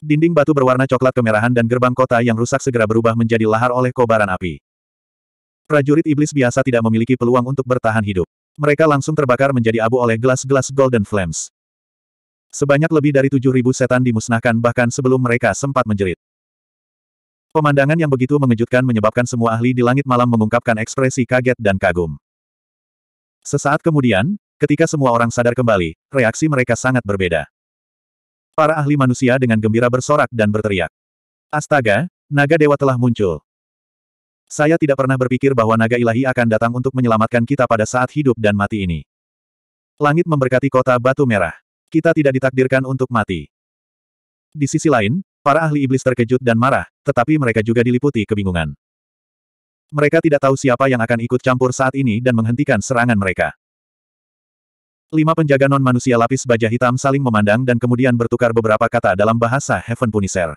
S1: Dinding batu berwarna coklat kemerahan dan gerbang kota yang rusak segera berubah menjadi lahar oleh kobaran api. Prajurit iblis biasa tidak memiliki peluang untuk bertahan hidup. Mereka langsung terbakar menjadi abu oleh gelas-gelas Golden Flames. Sebanyak lebih dari 7.000 setan dimusnahkan bahkan sebelum mereka sempat menjerit. Pemandangan yang begitu mengejutkan menyebabkan semua ahli di langit malam mengungkapkan ekspresi kaget dan kagum. Sesaat kemudian, ketika semua orang sadar kembali, reaksi mereka sangat berbeda. Para ahli manusia dengan gembira bersorak dan berteriak. Astaga, naga dewa telah muncul. Saya tidak pernah berpikir bahwa naga ilahi akan datang untuk menyelamatkan kita pada saat hidup dan mati ini. Langit memberkati kota batu merah. Kita tidak ditakdirkan untuk mati. Di sisi lain, para ahli iblis terkejut dan marah, tetapi mereka juga diliputi kebingungan. Mereka tidak tahu siapa yang akan ikut campur saat ini dan menghentikan serangan mereka. Lima penjaga non-manusia lapis baja hitam saling memandang dan kemudian bertukar beberapa kata dalam bahasa Heaven Punisher.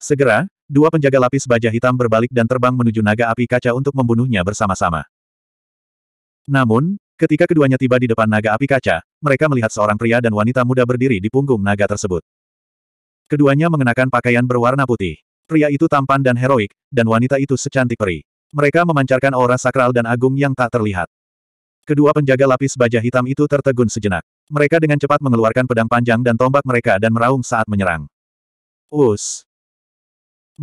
S1: Segera, dua penjaga lapis baja hitam berbalik dan terbang menuju naga api kaca untuk membunuhnya bersama-sama. Namun, ketika keduanya tiba di depan naga api kaca, mereka melihat seorang pria dan wanita muda berdiri di punggung naga tersebut. Keduanya mengenakan pakaian berwarna putih. Pria itu tampan dan heroik, dan wanita itu secantik peri. Mereka memancarkan aura sakral dan agung yang tak terlihat. Kedua penjaga lapis baja hitam itu tertegun sejenak. Mereka dengan cepat mengeluarkan pedang panjang dan tombak mereka dan meraung saat menyerang. Us.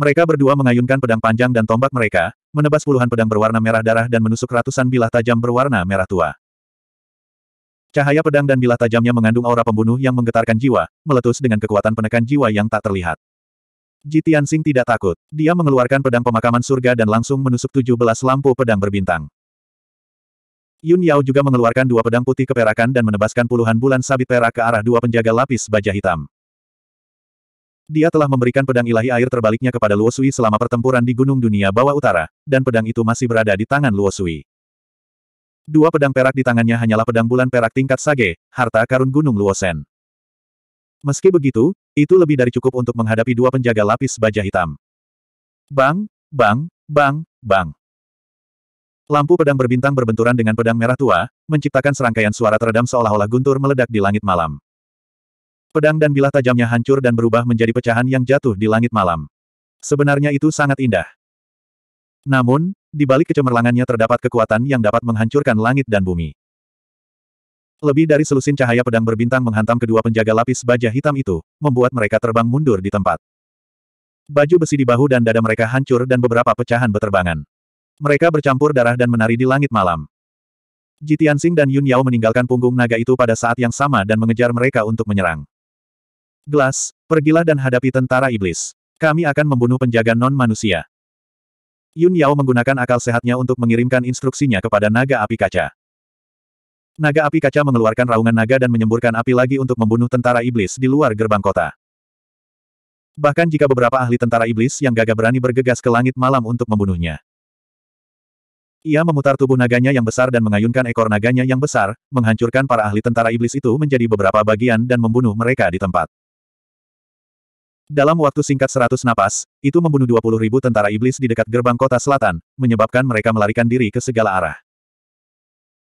S1: Mereka berdua mengayunkan pedang panjang dan tombak mereka, menebas puluhan pedang berwarna merah darah dan menusuk ratusan bilah tajam berwarna merah tua. Cahaya pedang dan bilah tajamnya mengandung aura pembunuh yang menggetarkan jiwa, meletus dengan kekuatan penekan jiwa yang tak terlihat. Jitian Sing tidak takut. Dia mengeluarkan pedang pemakaman surga dan langsung menusuk 17 lampu pedang berbintang. Yun Yao juga mengeluarkan dua pedang putih keperakan dan menebaskan puluhan bulan sabit perak ke arah dua penjaga lapis baja hitam. Dia telah memberikan pedang ilahi air terbaliknya kepada Luo Sui selama pertempuran di Gunung Dunia Bawah Utara, dan pedang itu masih berada di tangan Luo Sui. Dua pedang perak di tangannya hanyalah pedang bulan perak tingkat Sage, harta karun Gunung Luosen. Meski begitu, itu lebih dari cukup untuk menghadapi dua penjaga lapis baja hitam. Bang, bang, bang, bang. Lampu pedang berbintang berbenturan dengan pedang merah tua, menciptakan serangkaian suara teredam seolah-olah guntur meledak di langit malam. Pedang dan bilah tajamnya hancur dan berubah menjadi pecahan yang jatuh di langit malam. Sebenarnya itu sangat indah. Namun, di balik kecemerlangannya terdapat kekuatan yang dapat menghancurkan langit dan bumi. Lebih dari selusin cahaya pedang berbintang menghantam kedua penjaga lapis baja hitam itu, membuat mereka terbang mundur di tempat. Baju besi di bahu dan dada mereka hancur dan beberapa pecahan beterbangan. Mereka bercampur darah dan menari di langit malam. Ji Tianxing dan Yun Yao meninggalkan punggung naga itu pada saat yang sama dan mengejar mereka untuk menyerang. Glass, pergilah dan hadapi tentara iblis. Kami akan membunuh penjaga non-manusia. Yun Yao menggunakan akal sehatnya untuk mengirimkan instruksinya kepada naga api kaca. Naga api kaca mengeluarkan raungan naga dan menyemburkan api lagi untuk membunuh tentara iblis di luar gerbang kota. Bahkan jika beberapa ahli tentara iblis yang gagah berani bergegas ke langit malam untuk membunuhnya. Ia memutar tubuh naganya yang besar dan mengayunkan ekor naganya yang besar, menghancurkan para ahli tentara iblis itu menjadi beberapa bagian dan membunuh mereka di tempat. Dalam waktu singkat seratus napas, itu membunuh dua ribu tentara iblis di dekat gerbang kota selatan, menyebabkan mereka melarikan diri ke segala arah.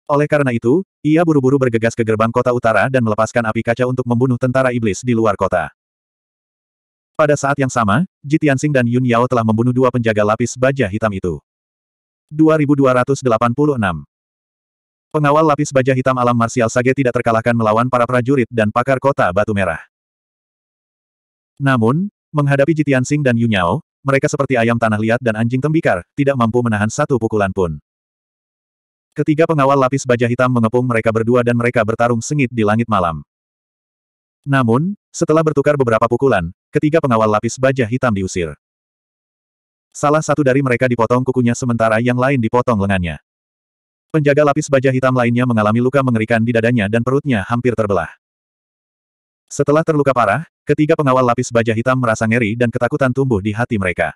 S1: Oleh karena itu, ia buru-buru bergegas ke gerbang kota utara dan melepaskan api kaca untuk membunuh tentara iblis di luar kota. Pada saat yang sama, Jitiansing dan Yun Yao telah membunuh dua penjaga lapis baja hitam itu. 2286. Pengawal lapis baja hitam alam Marsial Sage tidak terkalahkan melawan para prajurit dan pakar kota Batu Merah. Namun, menghadapi Jitian Sing dan Yunyao, mereka seperti ayam tanah liat dan anjing tembikar, tidak mampu menahan satu pukulan pun. Ketiga pengawal lapis baja hitam mengepung mereka berdua dan mereka bertarung sengit di langit malam. Namun, setelah bertukar beberapa pukulan, ketiga pengawal lapis baja hitam diusir. Salah satu dari mereka dipotong kukunya sementara yang lain dipotong lengannya. Penjaga lapis baja hitam lainnya mengalami luka mengerikan di dadanya dan perutnya hampir terbelah. Setelah terluka parah, ketiga pengawal lapis baja hitam merasa ngeri dan ketakutan tumbuh di hati mereka.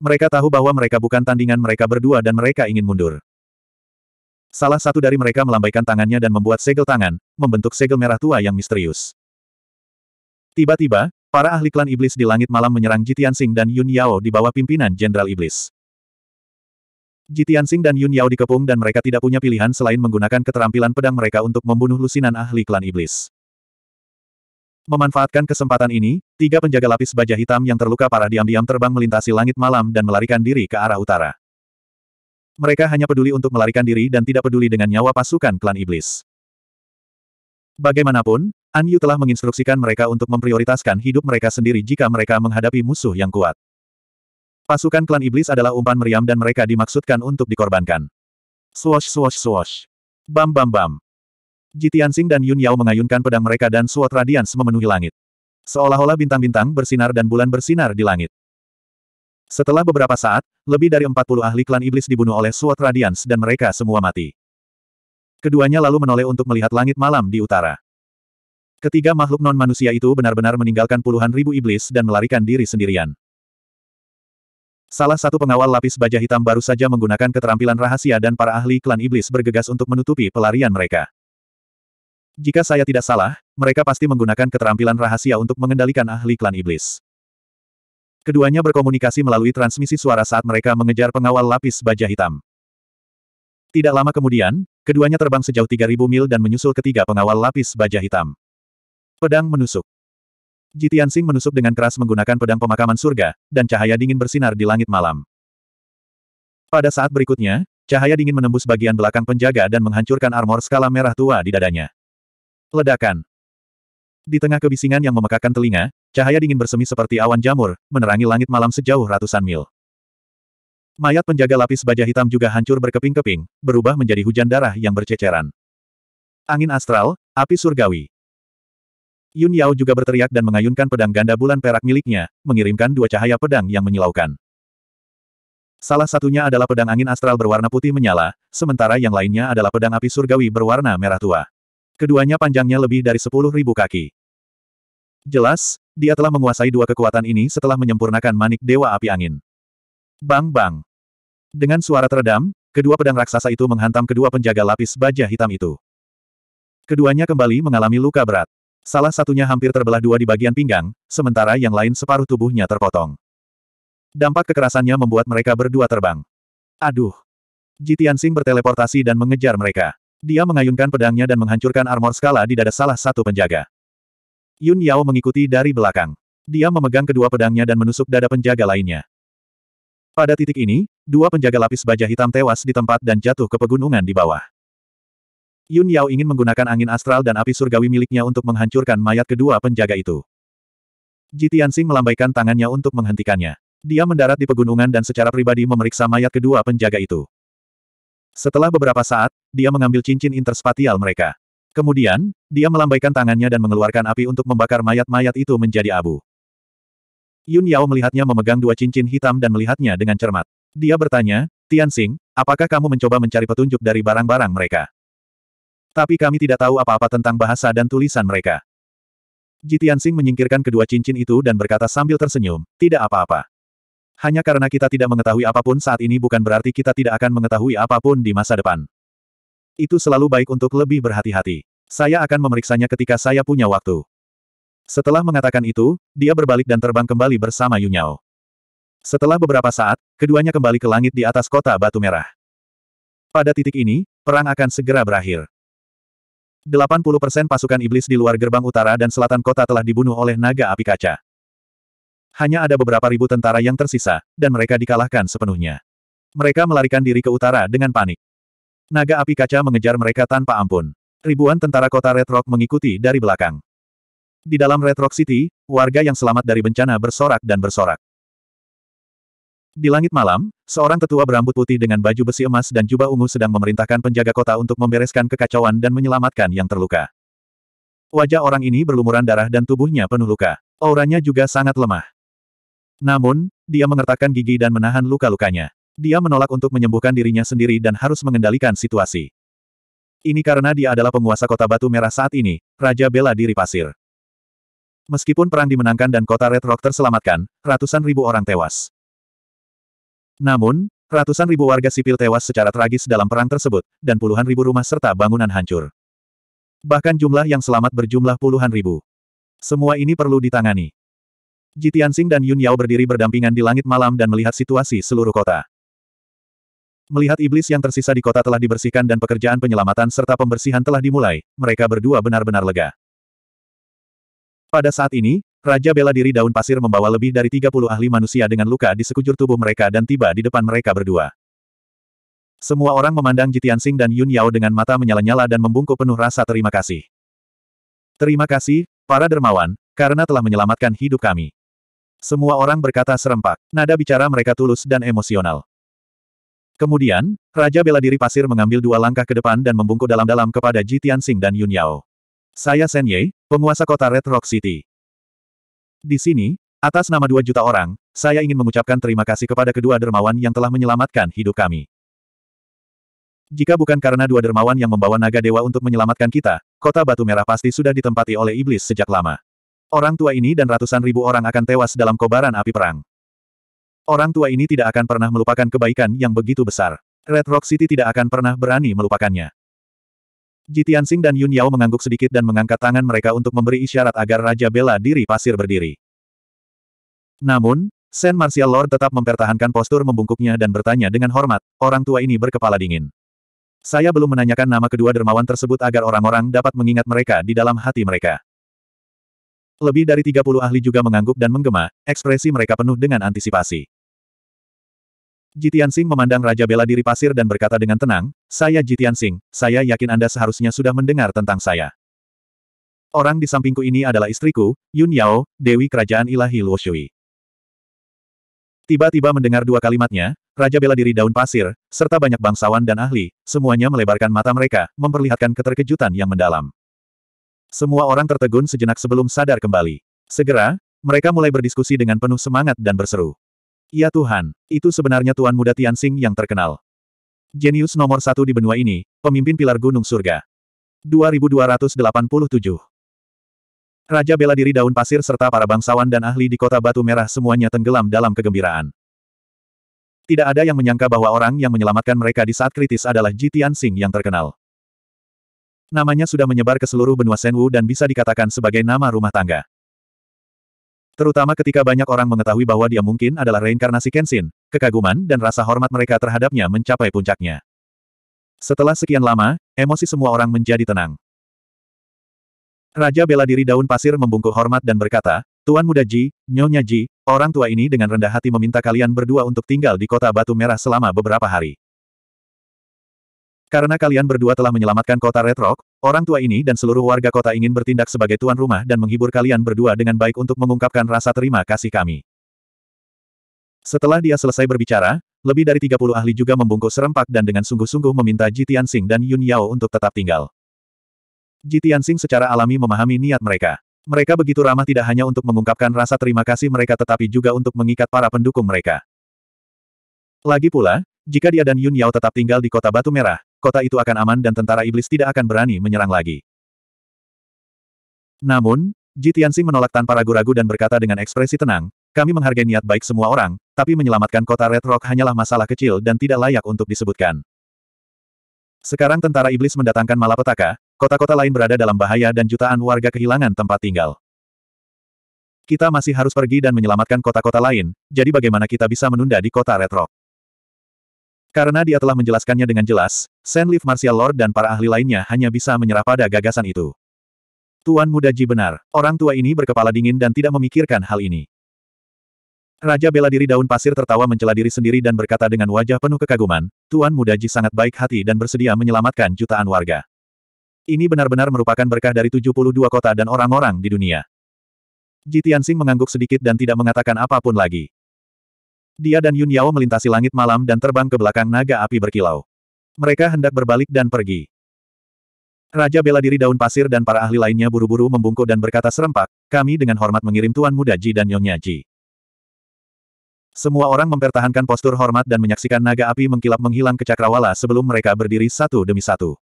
S1: Mereka tahu bahwa mereka bukan tandingan mereka berdua dan mereka ingin mundur. Salah satu dari mereka melambaikan tangannya dan membuat segel tangan, membentuk segel merah tua yang misterius. Tiba-tiba, Para ahli klan iblis di langit malam menyerang Jitian dan Yun Yao di bawah pimpinan Jenderal Iblis. Jitian dan Yun Yao dikepung dan mereka tidak punya pilihan selain menggunakan keterampilan pedang mereka untuk membunuh lusinan ahli klan iblis. Memanfaatkan kesempatan ini, tiga penjaga lapis baja hitam yang terluka parah diam-diam terbang melintasi langit malam dan melarikan diri ke arah utara. Mereka hanya peduli untuk melarikan diri dan tidak peduli dengan nyawa pasukan klan iblis. Bagaimanapun, An Yu telah menginstruksikan mereka untuk memprioritaskan hidup mereka sendiri jika mereka menghadapi musuh yang kuat. Pasukan klan iblis adalah umpan meriam dan mereka dimaksudkan untuk dikorbankan. Swash swash swash. Bam bam bam. Ji Tianxing dan Yun Yao mengayunkan pedang mereka dan suot radians memenuhi langit. Seolah-olah bintang-bintang bersinar dan bulan bersinar di langit. Setelah beberapa saat, lebih dari 40 ahli klan iblis dibunuh oleh suot Radians dan mereka semua mati. Keduanya lalu menoleh untuk melihat langit malam di utara. Ketiga makhluk non-manusia itu benar-benar meninggalkan puluhan ribu iblis dan melarikan diri sendirian. Salah satu pengawal lapis baja hitam baru saja menggunakan keterampilan rahasia dan para ahli klan iblis bergegas untuk menutupi pelarian mereka. Jika saya tidak salah, mereka pasti menggunakan keterampilan rahasia untuk mengendalikan ahli klan iblis. Keduanya berkomunikasi melalui transmisi suara saat mereka mengejar pengawal lapis baja hitam. Tidak lama kemudian, keduanya terbang sejauh 3.000 mil dan menyusul ketiga pengawal lapis baja hitam. Pedang menusuk. Jitian Sing menusuk dengan keras menggunakan pedang pemakaman surga, dan cahaya dingin bersinar di langit malam. Pada saat berikutnya, cahaya dingin menembus bagian belakang penjaga dan menghancurkan armor skala merah tua di dadanya. Ledakan. Di tengah kebisingan yang memekakan telinga, cahaya dingin bersemi seperti awan jamur, menerangi langit malam sejauh ratusan mil. Mayat penjaga lapis baja hitam juga hancur berkeping-keping, berubah menjadi hujan darah yang berceceran. Angin astral, api surgawi. Yun Yao juga berteriak dan mengayunkan pedang ganda bulan perak miliknya, mengirimkan dua cahaya pedang yang menyilaukan. Salah satunya adalah pedang angin astral berwarna putih menyala, sementara yang lainnya adalah pedang api surgawi berwarna merah tua. Keduanya panjangnya lebih dari sepuluh ribu kaki. Jelas, dia telah menguasai dua kekuatan ini setelah menyempurnakan manik Dewa Api Angin. Bang bang! Dengan suara teredam, kedua pedang raksasa itu menghantam kedua penjaga lapis baja hitam itu. Keduanya kembali mengalami luka berat. Salah satunya hampir terbelah dua di bagian pinggang, sementara yang lain separuh tubuhnya terpotong. Dampak kekerasannya membuat mereka berdua terbang. Aduh! Jitian Sing berteleportasi dan mengejar mereka. Dia mengayunkan pedangnya dan menghancurkan armor skala di dada salah satu penjaga. Yun Yao mengikuti dari belakang. Dia memegang kedua pedangnya dan menusuk dada penjaga lainnya. Pada titik ini, dua penjaga lapis baja hitam tewas di tempat dan jatuh ke pegunungan di bawah. Yun Yao ingin menggunakan angin astral dan api surgawi miliknya untuk menghancurkan mayat kedua penjaga itu. Tianxing melambaikan tangannya untuk menghentikannya. Dia mendarat di pegunungan dan secara pribadi memeriksa mayat kedua penjaga itu. Setelah beberapa saat, dia mengambil cincin interspatial mereka. Kemudian, dia melambaikan tangannya dan mengeluarkan api untuk membakar mayat-mayat itu menjadi abu. Yun Yao melihatnya memegang dua cincin hitam dan melihatnya dengan cermat. Dia bertanya, Tian Xing, apakah kamu mencoba mencari petunjuk dari barang-barang mereka? Tapi kami tidak tahu apa-apa tentang bahasa dan tulisan mereka. Ji Tianxing menyingkirkan kedua cincin itu dan berkata sambil tersenyum, tidak apa-apa. Hanya karena kita tidak mengetahui apapun saat ini bukan berarti kita tidak akan mengetahui apapun di masa depan. Itu selalu baik untuk lebih berhati-hati. Saya akan memeriksanya ketika saya punya waktu. Setelah mengatakan itu, dia berbalik dan terbang kembali bersama Yunyao. Setelah beberapa saat, keduanya kembali ke langit di atas kota Batu Merah. Pada titik ini, perang akan segera berakhir. 80% pasukan iblis di luar gerbang utara dan selatan kota telah dibunuh oleh naga api kaca. Hanya ada beberapa ribu tentara yang tersisa, dan mereka dikalahkan sepenuhnya. Mereka melarikan diri ke utara dengan panik. Naga api kaca mengejar mereka tanpa ampun. Ribuan tentara kota Red Rock mengikuti dari belakang. Di dalam Red Rock City, warga yang selamat dari bencana bersorak dan bersorak. Di langit malam, seorang tetua berambut putih dengan baju besi emas dan jubah ungu sedang memerintahkan penjaga kota untuk membereskan kekacauan dan menyelamatkan yang terluka. Wajah orang ini berlumuran darah dan tubuhnya penuh luka. Auranya juga sangat lemah. Namun, dia mengertakkan gigi dan menahan luka-lukanya. Dia menolak untuk menyembuhkan dirinya sendiri dan harus mengendalikan situasi. Ini karena dia adalah penguasa kota Batu Merah saat ini, Raja Bela Diri Pasir. Meskipun perang dimenangkan dan kota Red Rock terselamatkan, ratusan ribu orang tewas. Namun, ratusan ribu warga sipil tewas secara tragis dalam perang tersebut, dan puluhan ribu rumah serta bangunan hancur. Bahkan jumlah yang selamat berjumlah puluhan ribu. Semua ini perlu ditangani. Jitiansing dan Yun Yao berdiri berdampingan di langit malam dan melihat situasi seluruh kota. Melihat iblis yang tersisa di kota telah dibersihkan dan pekerjaan penyelamatan serta pembersihan telah dimulai, mereka berdua benar-benar lega. Pada saat ini, Raja bela diri daun pasir membawa lebih dari 30 ahli manusia dengan luka di sekujur tubuh mereka dan tiba di depan mereka berdua. Semua orang memandang Jitian Sing dan Yun Yao dengan mata menyala-nyala dan membungkuk penuh rasa terima kasih. Terima kasih, para dermawan, karena telah menyelamatkan hidup kami. Semua orang berkata serempak, nada bicara mereka tulus dan emosional. Kemudian, Raja Bela Diri Pasir mengambil dua langkah ke depan dan membungkuk dalam-dalam kepada Jitian Sing dan Yun Yao. Saya Shen Ye, penguasa kota Red Rock City. Di sini, atas nama dua juta orang, saya ingin mengucapkan terima kasih kepada kedua dermawan yang telah menyelamatkan hidup kami. Jika bukan karena dua dermawan yang membawa naga dewa untuk menyelamatkan kita, kota batu merah pasti sudah ditempati oleh iblis sejak lama. Orang tua ini dan ratusan ribu orang akan tewas dalam kobaran api perang. Orang tua ini tidak akan pernah melupakan kebaikan yang begitu besar. Red Rock City tidak akan pernah berani melupakannya. Ji Tianxing dan Yun Yao mengangguk sedikit dan mengangkat tangan mereka untuk memberi isyarat agar Raja Bela Diri Pasir berdiri. Namun, Sen Martial Lord tetap mempertahankan postur membungkuknya dan bertanya dengan hormat, orang tua ini berkepala dingin. Saya belum menanyakan nama kedua dermawan tersebut agar orang-orang dapat mengingat mereka di dalam hati mereka. Lebih dari 30 ahli juga mengangguk dan menggema, ekspresi mereka penuh dengan antisipasi. Jitian Sing memandang Raja Bela Diri Pasir dan berkata dengan tenang, Saya Jitian Sing, saya yakin Anda seharusnya sudah mendengar tentang saya. Orang di sampingku ini adalah istriku, Yun Yao, Dewi Kerajaan Ilahi Luoshui. Tiba-tiba mendengar dua kalimatnya, Raja Bela Diri Daun Pasir, serta banyak bangsawan dan ahli, semuanya melebarkan mata mereka, memperlihatkan keterkejutan yang mendalam. Semua orang tertegun sejenak sebelum sadar kembali. Segera, mereka mulai berdiskusi dengan penuh semangat dan berseru. Ya Tuhan, itu sebenarnya Tuan Muda Tianxing yang terkenal. Jenius nomor satu di benua ini, pemimpin pilar gunung surga. 2287 Raja bela diri daun pasir serta para bangsawan dan ahli di kota batu merah semuanya tenggelam dalam kegembiraan. Tidak ada yang menyangka bahwa orang yang menyelamatkan mereka di saat kritis adalah Ji Tianxing yang terkenal. Namanya sudah menyebar ke seluruh benua Senwu dan bisa dikatakan sebagai nama rumah tangga. Terutama ketika banyak orang mengetahui bahwa dia mungkin adalah reinkarnasi Kenshin, kekaguman dan rasa hormat mereka terhadapnya mencapai puncaknya. Setelah sekian lama, emosi semua orang menjadi tenang. Raja bela diri daun pasir membungkuk hormat dan berkata, Tuan Muda Ji, Nyonya Ji, orang tua ini dengan rendah hati meminta kalian berdua untuk tinggal di kota batu merah selama beberapa hari. Karena kalian berdua telah menyelamatkan kota Red Rock, orang tua ini dan seluruh warga kota ingin bertindak sebagai tuan rumah dan menghibur kalian berdua dengan baik untuk mengungkapkan rasa terima kasih kami. Setelah dia selesai berbicara, lebih dari 30 ahli juga membungkus serempak dan dengan sungguh-sungguh meminta Ji Tianxing dan Yun Yao untuk tetap tinggal. Ji Tianxing secara alami memahami niat mereka. Mereka begitu ramah tidak hanya untuk mengungkapkan rasa terima kasih mereka tetapi juga untuk mengikat para pendukung mereka. Lagi pula, jika dia dan Yun Yao tetap tinggal di kota Batu Merah, kota itu akan aman dan tentara iblis tidak akan berani menyerang lagi. Namun, Ji Tianxing menolak tanpa ragu-ragu dan berkata dengan ekspresi tenang, kami menghargai niat baik semua orang, tapi menyelamatkan kota Red Rock hanyalah masalah kecil dan tidak layak untuk disebutkan. Sekarang tentara iblis mendatangkan malapetaka, kota-kota lain berada dalam bahaya dan jutaan warga kehilangan tempat tinggal. Kita masih harus pergi dan menyelamatkan kota-kota lain, jadi bagaimana kita bisa menunda di kota Red Rock? Karena dia telah menjelaskannya dengan jelas, Saint Leaf Martial Lord dan para ahli lainnya hanya bisa menyerah pada gagasan itu. Tuan muda Ji benar, orang tua ini berkepala dingin dan tidak memikirkan hal ini. Raja bela diri daun pasir tertawa mencela diri sendiri dan berkata dengan wajah penuh kekaguman, Tuan muda Ji sangat baik hati dan bersedia menyelamatkan jutaan warga. Ini benar-benar merupakan berkah dari 72 kota dan orang-orang di dunia. Ji Tianxing mengangguk sedikit dan tidak mengatakan apapun lagi. Dia dan Yun Yao melintasi langit malam dan terbang ke belakang naga api berkilau. Mereka hendak berbalik dan pergi. Raja bela diri daun pasir dan para ahli lainnya buru-buru membungkuk dan berkata serempak, kami dengan hormat mengirim Tuan Muda Ji dan Nyonya Ji. Semua orang mempertahankan postur hormat dan menyaksikan naga api mengkilap menghilang ke cakrawala sebelum mereka berdiri satu demi satu.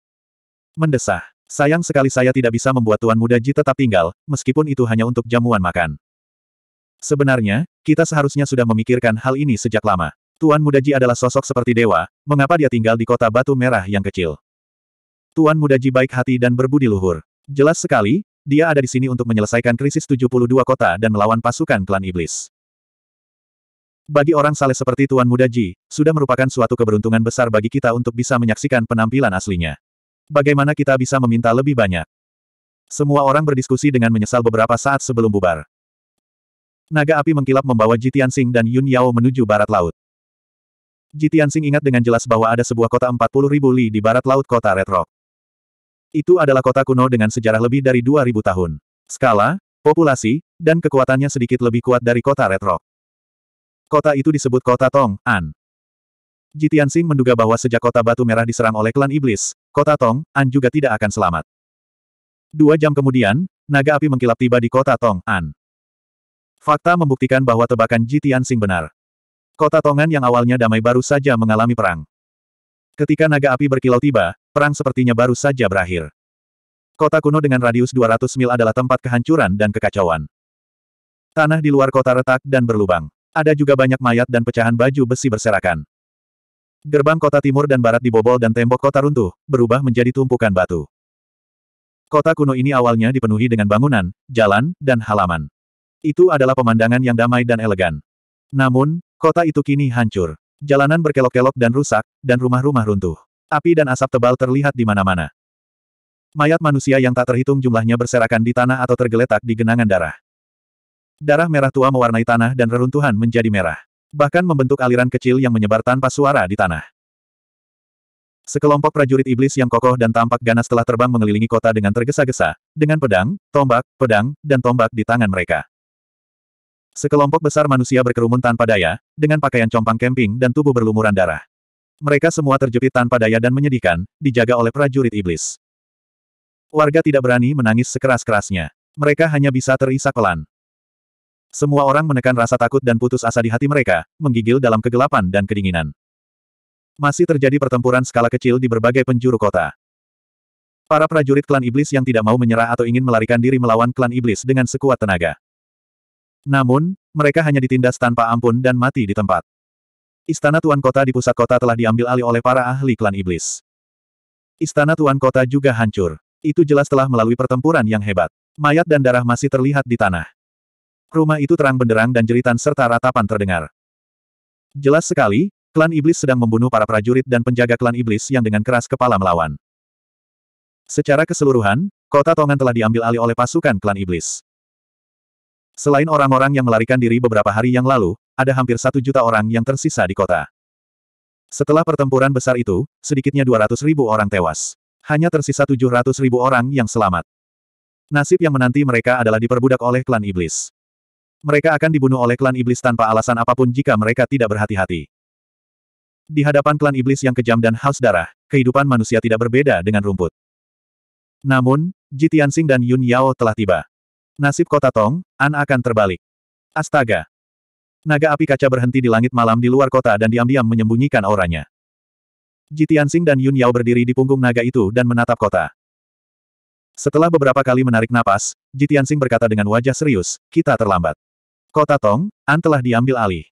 S1: Mendesah. Sayang sekali saya tidak bisa membuat Tuan Muda Ji tetap tinggal, meskipun itu hanya untuk jamuan makan. Sebenarnya, kita seharusnya sudah memikirkan hal ini sejak lama. Tuan Mudaji adalah sosok seperti dewa, mengapa dia tinggal di kota batu merah yang kecil? Tuan Mudaji baik hati dan berbudi luhur. Jelas sekali, dia ada di sini untuk menyelesaikan krisis 72 kota dan melawan pasukan klan iblis. Bagi orang saleh seperti Tuan Mudaji, sudah merupakan suatu keberuntungan besar bagi kita untuk bisa menyaksikan penampilan aslinya. Bagaimana kita bisa meminta lebih banyak? Semua orang berdiskusi dengan menyesal beberapa saat sebelum bubar. Naga api mengkilap membawa Jitian Sing dan Yun Yao menuju barat laut. Jitian Sing ingat dengan jelas bahwa ada sebuah kota 40 ribu li di barat laut kota Red Rock. Itu adalah kota kuno dengan sejarah lebih dari 2000 tahun. Skala, populasi, dan kekuatannya sedikit lebih kuat dari kota Red Rock. Kota itu disebut kota Tong, An. Jitian Sing menduga bahwa sejak kota Batu Merah diserang oleh klan iblis, kota Tong, An juga tidak akan selamat. Dua jam kemudian, naga api mengkilap tiba di kota Tong, An. Fakta membuktikan bahwa tebakan Jitian Sing benar. Kota Tongan yang awalnya damai baru saja mengalami perang. Ketika naga api berkilau tiba, perang sepertinya baru saja berakhir. Kota kuno dengan radius 200 mil adalah tempat kehancuran dan kekacauan. Tanah di luar kota retak dan berlubang. Ada juga banyak mayat dan pecahan baju besi berserakan. Gerbang kota timur dan barat dibobol dan tembok kota runtuh, berubah menjadi tumpukan batu. Kota kuno ini awalnya dipenuhi dengan bangunan, jalan, dan halaman. Itu adalah pemandangan yang damai dan elegan. Namun, kota itu kini hancur. Jalanan berkelok-kelok dan rusak, dan rumah-rumah runtuh. Api dan asap tebal terlihat di mana-mana. Mayat manusia yang tak terhitung jumlahnya berserakan di tanah atau tergeletak di genangan darah. Darah merah tua mewarnai tanah dan reruntuhan menjadi merah. Bahkan membentuk aliran kecil yang menyebar tanpa suara di tanah. Sekelompok prajurit iblis yang kokoh dan tampak ganas telah terbang mengelilingi kota dengan tergesa-gesa, dengan pedang, tombak, pedang, dan tombak di tangan mereka. Sekelompok besar manusia berkerumun tanpa daya, dengan pakaian compang kemping dan tubuh berlumuran darah. Mereka semua terjepit tanpa daya dan menyedihkan, dijaga oleh prajurit iblis. Warga tidak berani menangis sekeras-kerasnya. Mereka hanya bisa terisak pelan. Semua orang menekan rasa takut dan putus asa di hati mereka, menggigil dalam kegelapan dan kedinginan. Masih terjadi pertempuran skala kecil di berbagai penjuru kota. Para prajurit klan iblis yang tidak mau menyerah atau ingin melarikan diri melawan klan iblis dengan sekuat tenaga. Namun, mereka hanya ditindas tanpa ampun dan mati di tempat. Istana Tuan Kota di pusat kota telah diambil alih oleh para ahli klan iblis. Istana Tuan Kota juga hancur. Itu jelas telah melalui pertempuran yang hebat. Mayat dan darah masih terlihat di tanah. Rumah itu terang benderang dan jeritan serta ratapan terdengar. Jelas sekali, klan iblis sedang membunuh para prajurit dan penjaga klan iblis yang dengan keras kepala melawan. Secara keseluruhan, kota Tongan telah diambil alih oleh pasukan klan iblis. Selain orang-orang yang melarikan diri beberapa hari yang lalu, ada hampir satu juta orang yang tersisa di kota. Setelah pertempuran besar itu, sedikitnya 200 ribu orang tewas. Hanya tersisa 700 ribu orang yang selamat. Nasib yang menanti mereka adalah diperbudak oleh klan iblis. Mereka akan dibunuh oleh klan iblis tanpa alasan apapun jika mereka tidak berhati-hati. Di hadapan klan iblis yang kejam dan haus darah, kehidupan manusia tidak berbeda dengan rumput. Namun, Jitiansing dan Yun Yao telah tiba. Nasib kota Tong, An akan terbalik. Astaga! Naga api kaca berhenti di langit malam di luar kota dan diam-diam menyembunyikan auranya. Jitiansing dan Yun Yao berdiri di punggung naga itu dan menatap kota. Setelah beberapa kali menarik napas, Jitiansing berkata dengan wajah serius, kita terlambat. Kota Tong, An telah diambil alih.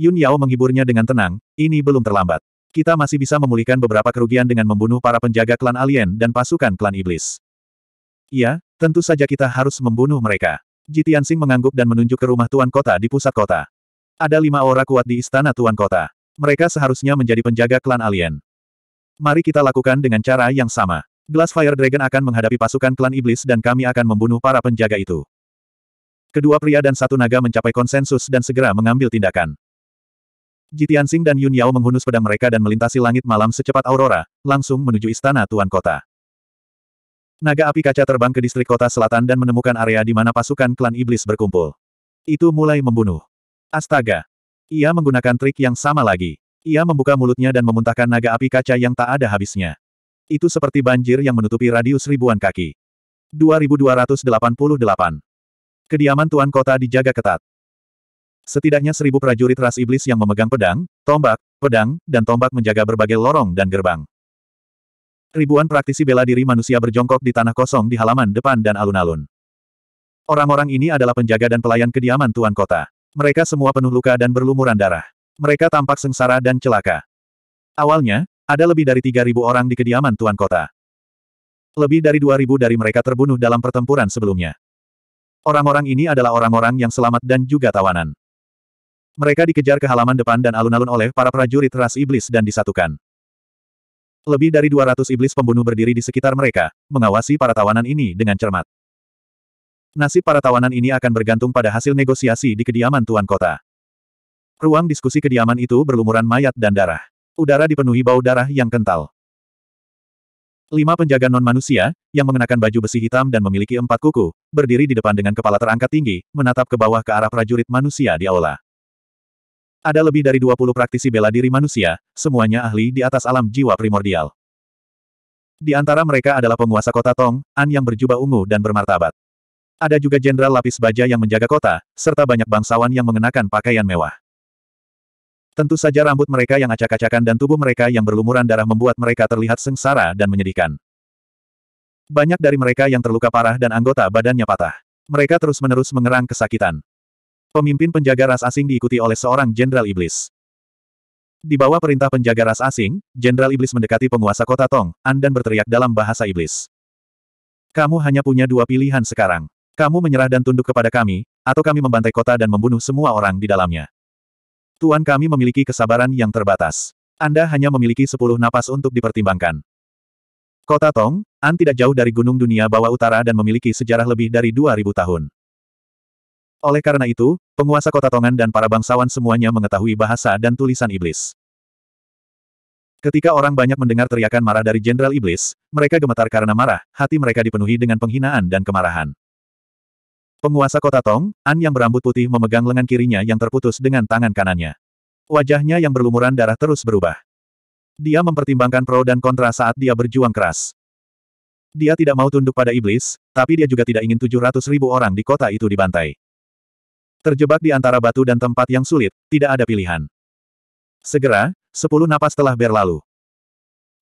S1: Yun Yao menghiburnya dengan tenang, ini belum terlambat. Kita masih bisa memulihkan beberapa kerugian dengan membunuh para penjaga klan alien dan pasukan klan iblis. Iya, Tentu saja kita harus membunuh mereka. Jitiansing mengangguk dan menunjuk ke rumah Tuan Kota di pusat kota. Ada lima orang kuat di istana Tuan Kota. Mereka seharusnya menjadi penjaga klan alien. Mari kita lakukan dengan cara yang sama. Glass Fire Dragon akan menghadapi pasukan klan iblis dan kami akan membunuh para penjaga itu. Kedua pria dan satu naga mencapai konsensus dan segera mengambil tindakan. Jitiansing dan Yun Yao menghunus pedang mereka dan melintasi langit malam secepat aurora, langsung menuju istana Tuan Kota. Naga api kaca terbang ke distrik kota selatan dan menemukan area di mana pasukan klan iblis berkumpul. Itu mulai membunuh. Astaga! Ia menggunakan trik yang sama lagi. Ia membuka mulutnya dan memuntahkan naga api kaca yang tak ada habisnya. Itu seperti banjir yang menutupi radius ribuan kaki. 2288 Kediaman Tuan Kota dijaga ketat. Setidaknya seribu prajurit ras iblis yang memegang pedang, tombak, pedang, dan tombak menjaga berbagai lorong dan gerbang. Ribuan praktisi bela diri manusia berjongkok di tanah kosong di halaman depan dan alun-alun. Orang-orang ini adalah penjaga dan pelayan kediaman Tuan Kota. Mereka semua penuh luka dan berlumuran darah. Mereka tampak sengsara dan celaka. Awalnya, ada lebih dari 3.000 orang di kediaman Tuan Kota. Lebih dari 2.000 dari mereka terbunuh dalam pertempuran sebelumnya. Orang-orang ini adalah orang-orang yang selamat dan juga tawanan. Mereka dikejar ke halaman depan dan alun-alun oleh para prajurit ras iblis dan disatukan. Lebih dari 200 iblis pembunuh berdiri di sekitar mereka, mengawasi para tawanan ini dengan cermat. Nasib para tawanan ini akan bergantung pada hasil negosiasi di kediaman Tuan Kota. Ruang diskusi kediaman itu berlumuran mayat dan darah. Udara dipenuhi bau darah yang kental. Lima penjaga non-manusia, yang mengenakan baju besi hitam dan memiliki empat kuku, berdiri di depan dengan kepala terangkat tinggi, menatap ke bawah ke arah prajurit manusia di aula. Ada lebih dari 20 praktisi bela diri manusia, semuanya ahli di atas alam jiwa primordial. Di antara mereka adalah penguasa kota Tong, An yang berjubah ungu dan bermartabat. Ada juga jenderal lapis baja yang menjaga kota, serta banyak bangsawan yang mengenakan pakaian mewah. Tentu saja rambut mereka yang acak-acakan dan tubuh mereka yang berlumuran darah membuat mereka terlihat sengsara dan menyedihkan. Banyak dari mereka yang terluka parah dan anggota badannya patah. Mereka terus-menerus mengerang kesakitan. Pemimpin penjaga ras asing diikuti oleh seorang jenderal iblis. Di bawah perintah penjaga ras asing, jenderal iblis mendekati penguasa kota Tong, dan berteriak dalam bahasa iblis. Kamu hanya punya dua pilihan sekarang. Kamu menyerah dan tunduk kepada kami, atau kami membantai kota dan membunuh semua orang di dalamnya. Tuan kami memiliki kesabaran yang terbatas. Anda hanya memiliki sepuluh napas untuk dipertimbangkan. Kota Tong, An tidak jauh dari gunung dunia bawah utara dan memiliki sejarah lebih dari dua ribu tahun. Oleh karena itu, penguasa kota Tongan dan para bangsawan semuanya mengetahui bahasa dan tulisan iblis. Ketika orang banyak mendengar teriakan marah dari Jenderal Iblis, mereka gemetar karena marah, hati mereka dipenuhi dengan penghinaan dan kemarahan. Penguasa kota Tong, An yang berambut putih memegang lengan kirinya yang terputus dengan tangan kanannya. Wajahnya yang berlumuran darah terus berubah. Dia mempertimbangkan pro dan kontra saat dia berjuang keras. Dia tidak mau tunduk pada iblis, tapi dia juga tidak ingin 700 ribu orang di kota itu dibantai. Terjebak di antara batu dan tempat yang sulit, tidak ada pilihan. Segera, sepuluh napas telah berlalu.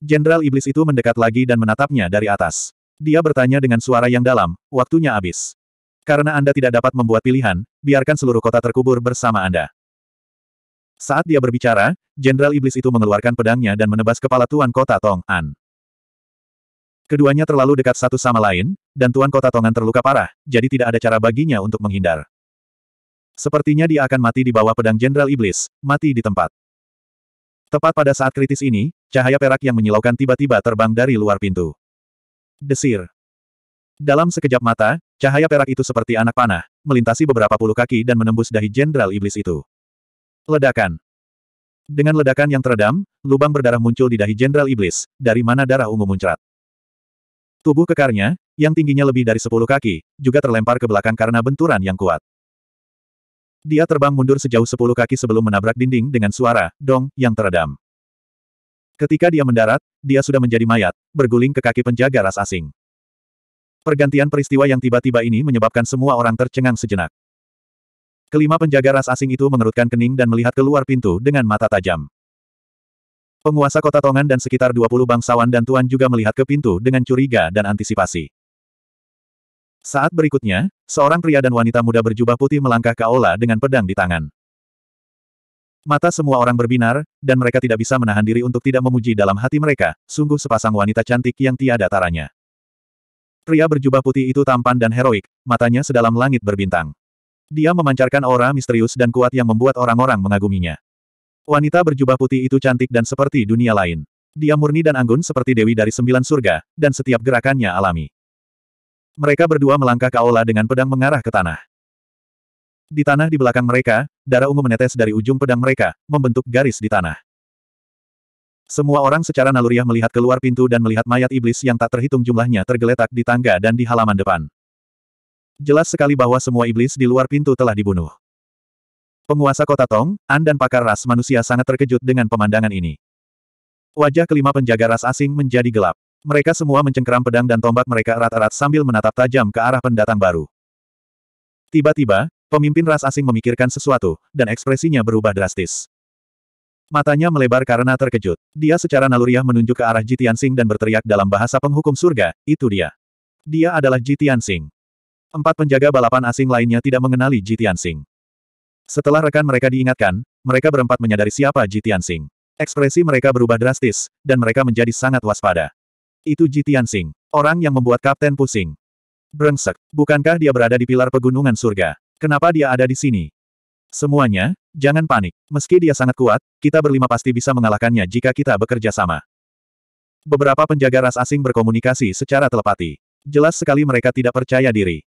S1: Jenderal Iblis itu mendekat lagi dan menatapnya dari atas. Dia bertanya dengan suara yang dalam, waktunya habis. Karena Anda tidak dapat membuat pilihan, biarkan seluruh kota terkubur bersama Anda. Saat dia berbicara, Jenderal Iblis itu mengeluarkan pedangnya dan menebas kepala Tuan Kota Tong An. Keduanya terlalu dekat satu sama lain, dan Tuan Kota Tong An terluka parah, jadi tidak ada cara baginya untuk menghindar. Sepertinya dia akan mati di bawah pedang Jenderal Iblis, mati di tempat. Tepat pada saat kritis ini, cahaya perak yang menyilaukan tiba-tiba terbang dari luar pintu. Desir. Dalam sekejap mata, cahaya perak itu seperti anak panah, melintasi beberapa puluh kaki dan menembus dahi Jenderal Iblis itu. Ledakan. Dengan ledakan yang teredam, lubang berdarah muncul di dahi Jenderal Iblis, dari mana darah ungu muncrat. Tubuh kekarnya, yang tingginya lebih dari sepuluh kaki, juga terlempar ke belakang karena benturan yang kuat. Dia terbang mundur sejauh sepuluh kaki sebelum menabrak dinding dengan suara, dong, yang teredam. Ketika dia mendarat, dia sudah menjadi mayat, berguling ke kaki penjaga ras asing. Pergantian peristiwa yang tiba-tiba ini menyebabkan semua orang tercengang sejenak. Kelima penjaga ras asing itu mengerutkan kening dan melihat keluar pintu dengan mata tajam. Penguasa kota Tongan dan sekitar 20 bangsawan dan tuan juga melihat ke pintu dengan curiga dan antisipasi. Saat berikutnya, seorang pria dan wanita muda berjubah putih melangkah ke aula dengan pedang di tangan. Mata semua orang berbinar, dan mereka tidak bisa menahan diri untuk tidak memuji dalam hati mereka, sungguh sepasang wanita cantik yang tiada taranya. Pria berjubah putih itu tampan dan heroik, matanya sedalam langit berbintang. Dia memancarkan aura misterius dan kuat yang membuat orang-orang mengaguminya. Wanita berjubah putih itu cantik dan seperti dunia lain. Dia murni dan anggun seperti dewi dari sembilan surga, dan setiap gerakannya alami. Mereka berdua melangkah ke aula dengan pedang mengarah ke tanah. Di tanah di belakang mereka, darah ungu menetes dari ujung pedang mereka, membentuk garis di tanah. Semua orang secara naluriah melihat keluar pintu dan melihat mayat iblis yang tak terhitung jumlahnya tergeletak di tangga dan di halaman depan. Jelas sekali bahwa semua iblis di luar pintu telah dibunuh. Penguasa kota Tong, An dan pakar ras manusia sangat terkejut dengan pemandangan ini. Wajah kelima penjaga ras asing menjadi gelap. Mereka semua mencengkeram pedang dan tombak mereka erat-erat sambil menatap tajam ke arah pendatang baru. Tiba-tiba, pemimpin ras asing memikirkan sesuatu, dan ekspresinya berubah drastis. Matanya melebar karena terkejut. Dia secara naluriah menunjuk ke arah Jitian Sing dan berteriak dalam bahasa penghukum surga, itu dia. Dia adalah Jitian Sing. Empat penjaga balapan asing lainnya tidak mengenali Jitian Sing. Setelah rekan mereka diingatkan, mereka berempat menyadari siapa Jitian Sing. Ekspresi mereka berubah drastis, dan mereka menjadi sangat waspada. Itu Ji Tianxing, orang yang membuat kapten pusing. Brengsek, bukankah dia berada di pilar pegunungan surga? Kenapa dia ada di sini? Semuanya, jangan panik. Meski dia sangat kuat, kita berlima pasti bisa mengalahkannya jika kita bekerja sama. Beberapa penjaga ras asing berkomunikasi secara telepati. Jelas sekali mereka tidak percaya diri.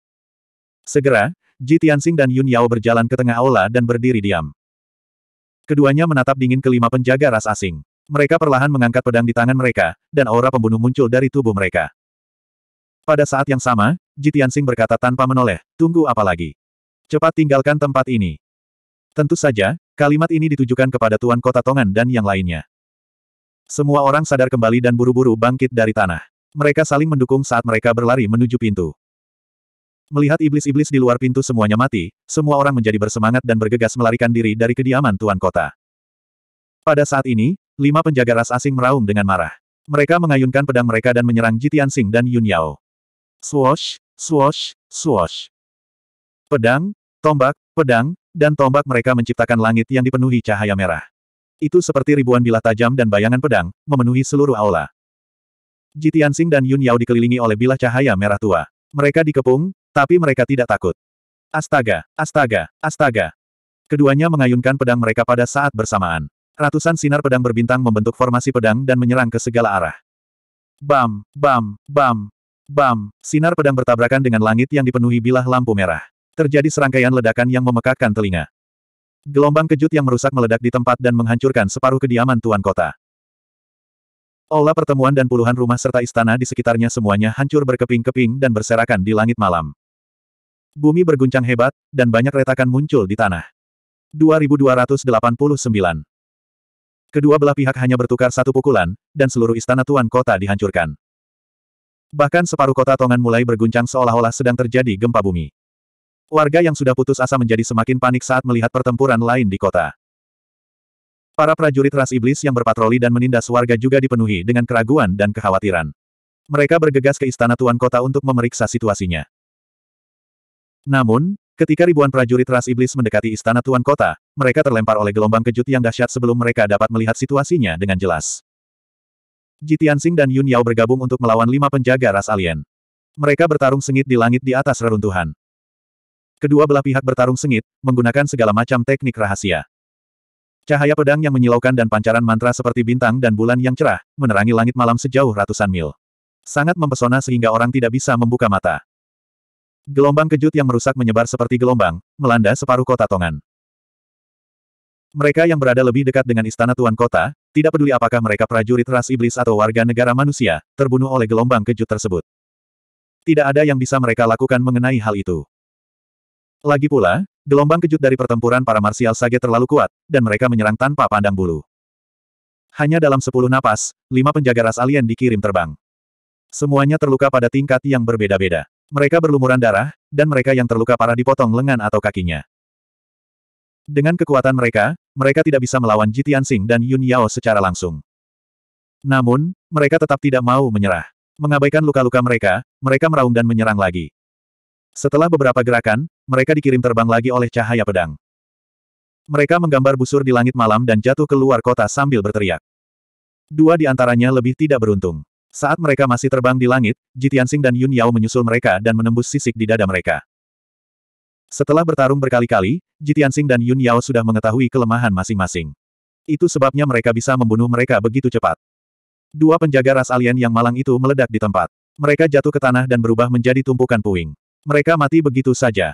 S1: Segera, Ji Tianxing dan Yun Yao berjalan ke tengah aula dan berdiri diam. Keduanya menatap dingin kelima penjaga ras asing. Mereka perlahan mengangkat pedang di tangan mereka, dan aura pembunuh muncul dari tubuh mereka. Pada saat yang sama, Jitiansing berkata tanpa menoleh, tunggu apa lagi? Cepat tinggalkan tempat ini. Tentu saja, kalimat ini ditujukan kepada Tuan Kota Tongan dan yang lainnya. Semua orang sadar kembali dan buru-buru bangkit dari tanah. Mereka saling mendukung saat mereka berlari menuju pintu. Melihat iblis-iblis di luar pintu semuanya mati, semua orang menjadi bersemangat dan bergegas melarikan diri dari kediaman Tuan Kota. Pada saat ini, Lima penjaga ras asing meraung dengan marah. Mereka mengayunkan pedang mereka dan menyerang Jitian Sing dan Yun Yao. Swash, swash, swash. Pedang, tombak, pedang, dan tombak mereka menciptakan langit yang dipenuhi cahaya merah. Itu seperti ribuan bilah tajam dan bayangan pedang, memenuhi seluruh aula. Jitian Sing dan Yun Yao dikelilingi oleh bilah cahaya merah tua. Mereka dikepung, tapi mereka tidak takut. Astaga, astaga, astaga. Keduanya mengayunkan pedang mereka pada saat bersamaan. Ratusan sinar pedang berbintang membentuk formasi pedang dan menyerang ke segala arah. Bam, bam, bam, bam, sinar pedang bertabrakan dengan langit yang dipenuhi bilah lampu merah. Terjadi serangkaian ledakan yang memekakkan telinga. Gelombang kejut yang merusak meledak di tempat dan menghancurkan separuh kediaman tuan kota. Aula pertemuan dan puluhan rumah serta istana di sekitarnya semuanya hancur berkeping-keping dan berserakan di langit malam. Bumi berguncang hebat, dan banyak retakan muncul di tanah. 2289 Kedua belah pihak hanya bertukar satu pukulan, dan seluruh istana tuan kota dihancurkan. Bahkan separuh kota Tongan mulai berguncang seolah-olah sedang terjadi gempa bumi. Warga yang sudah putus asa menjadi semakin panik saat melihat pertempuran lain di kota. Para prajurit ras iblis yang berpatroli dan menindas warga juga dipenuhi dengan keraguan dan kekhawatiran. Mereka bergegas ke istana tuan kota untuk memeriksa situasinya. Namun, Ketika ribuan prajurit ras iblis mendekati istana tuan kota, mereka terlempar oleh gelombang kejut yang dahsyat sebelum mereka dapat melihat situasinya dengan jelas. Jitiansing dan Yun Yao bergabung untuk melawan lima penjaga ras alien. Mereka bertarung sengit di langit di atas reruntuhan. Kedua belah pihak bertarung sengit, menggunakan segala macam teknik rahasia. Cahaya pedang yang menyilaukan dan pancaran mantra seperti bintang dan bulan yang cerah, menerangi langit malam sejauh ratusan mil. Sangat mempesona sehingga orang tidak bisa membuka mata. Gelombang kejut yang merusak menyebar seperti gelombang, melanda separuh kota Tongan. Mereka yang berada lebih dekat dengan istana Tuan Kota, tidak peduli apakah mereka prajurit ras iblis atau warga negara manusia, terbunuh oleh gelombang kejut tersebut. Tidak ada yang bisa mereka lakukan mengenai hal itu. Lagi pula, gelombang kejut dari pertempuran para marsial sage terlalu kuat, dan mereka menyerang tanpa pandang bulu. Hanya dalam sepuluh napas, lima penjaga ras alien dikirim terbang. Semuanya terluka pada tingkat yang berbeda-beda. Mereka berlumuran darah, dan mereka yang terluka parah dipotong lengan atau kakinya. Dengan kekuatan mereka, mereka tidak bisa melawan Jitian Sing dan Yun Yao secara langsung. Namun, mereka tetap tidak mau menyerah. Mengabaikan luka-luka mereka, mereka meraung dan menyerang lagi. Setelah beberapa gerakan, mereka dikirim terbang lagi oleh cahaya pedang. Mereka menggambar busur di langit malam dan jatuh keluar kota sambil berteriak. Dua di antaranya lebih tidak beruntung. Saat mereka masih terbang di langit, Jitiansing dan Yun Yao menyusul mereka dan menembus sisik di dada mereka. Setelah bertarung berkali-kali, Jitiansing dan Yun Yao sudah mengetahui kelemahan masing-masing. Itu sebabnya mereka bisa membunuh mereka begitu cepat. Dua penjaga ras alien yang malang itu meledak di tempat. Mereka jatuh ke tanah dan berubah menjadi tumpukan puing. Mereka mati begitu saja.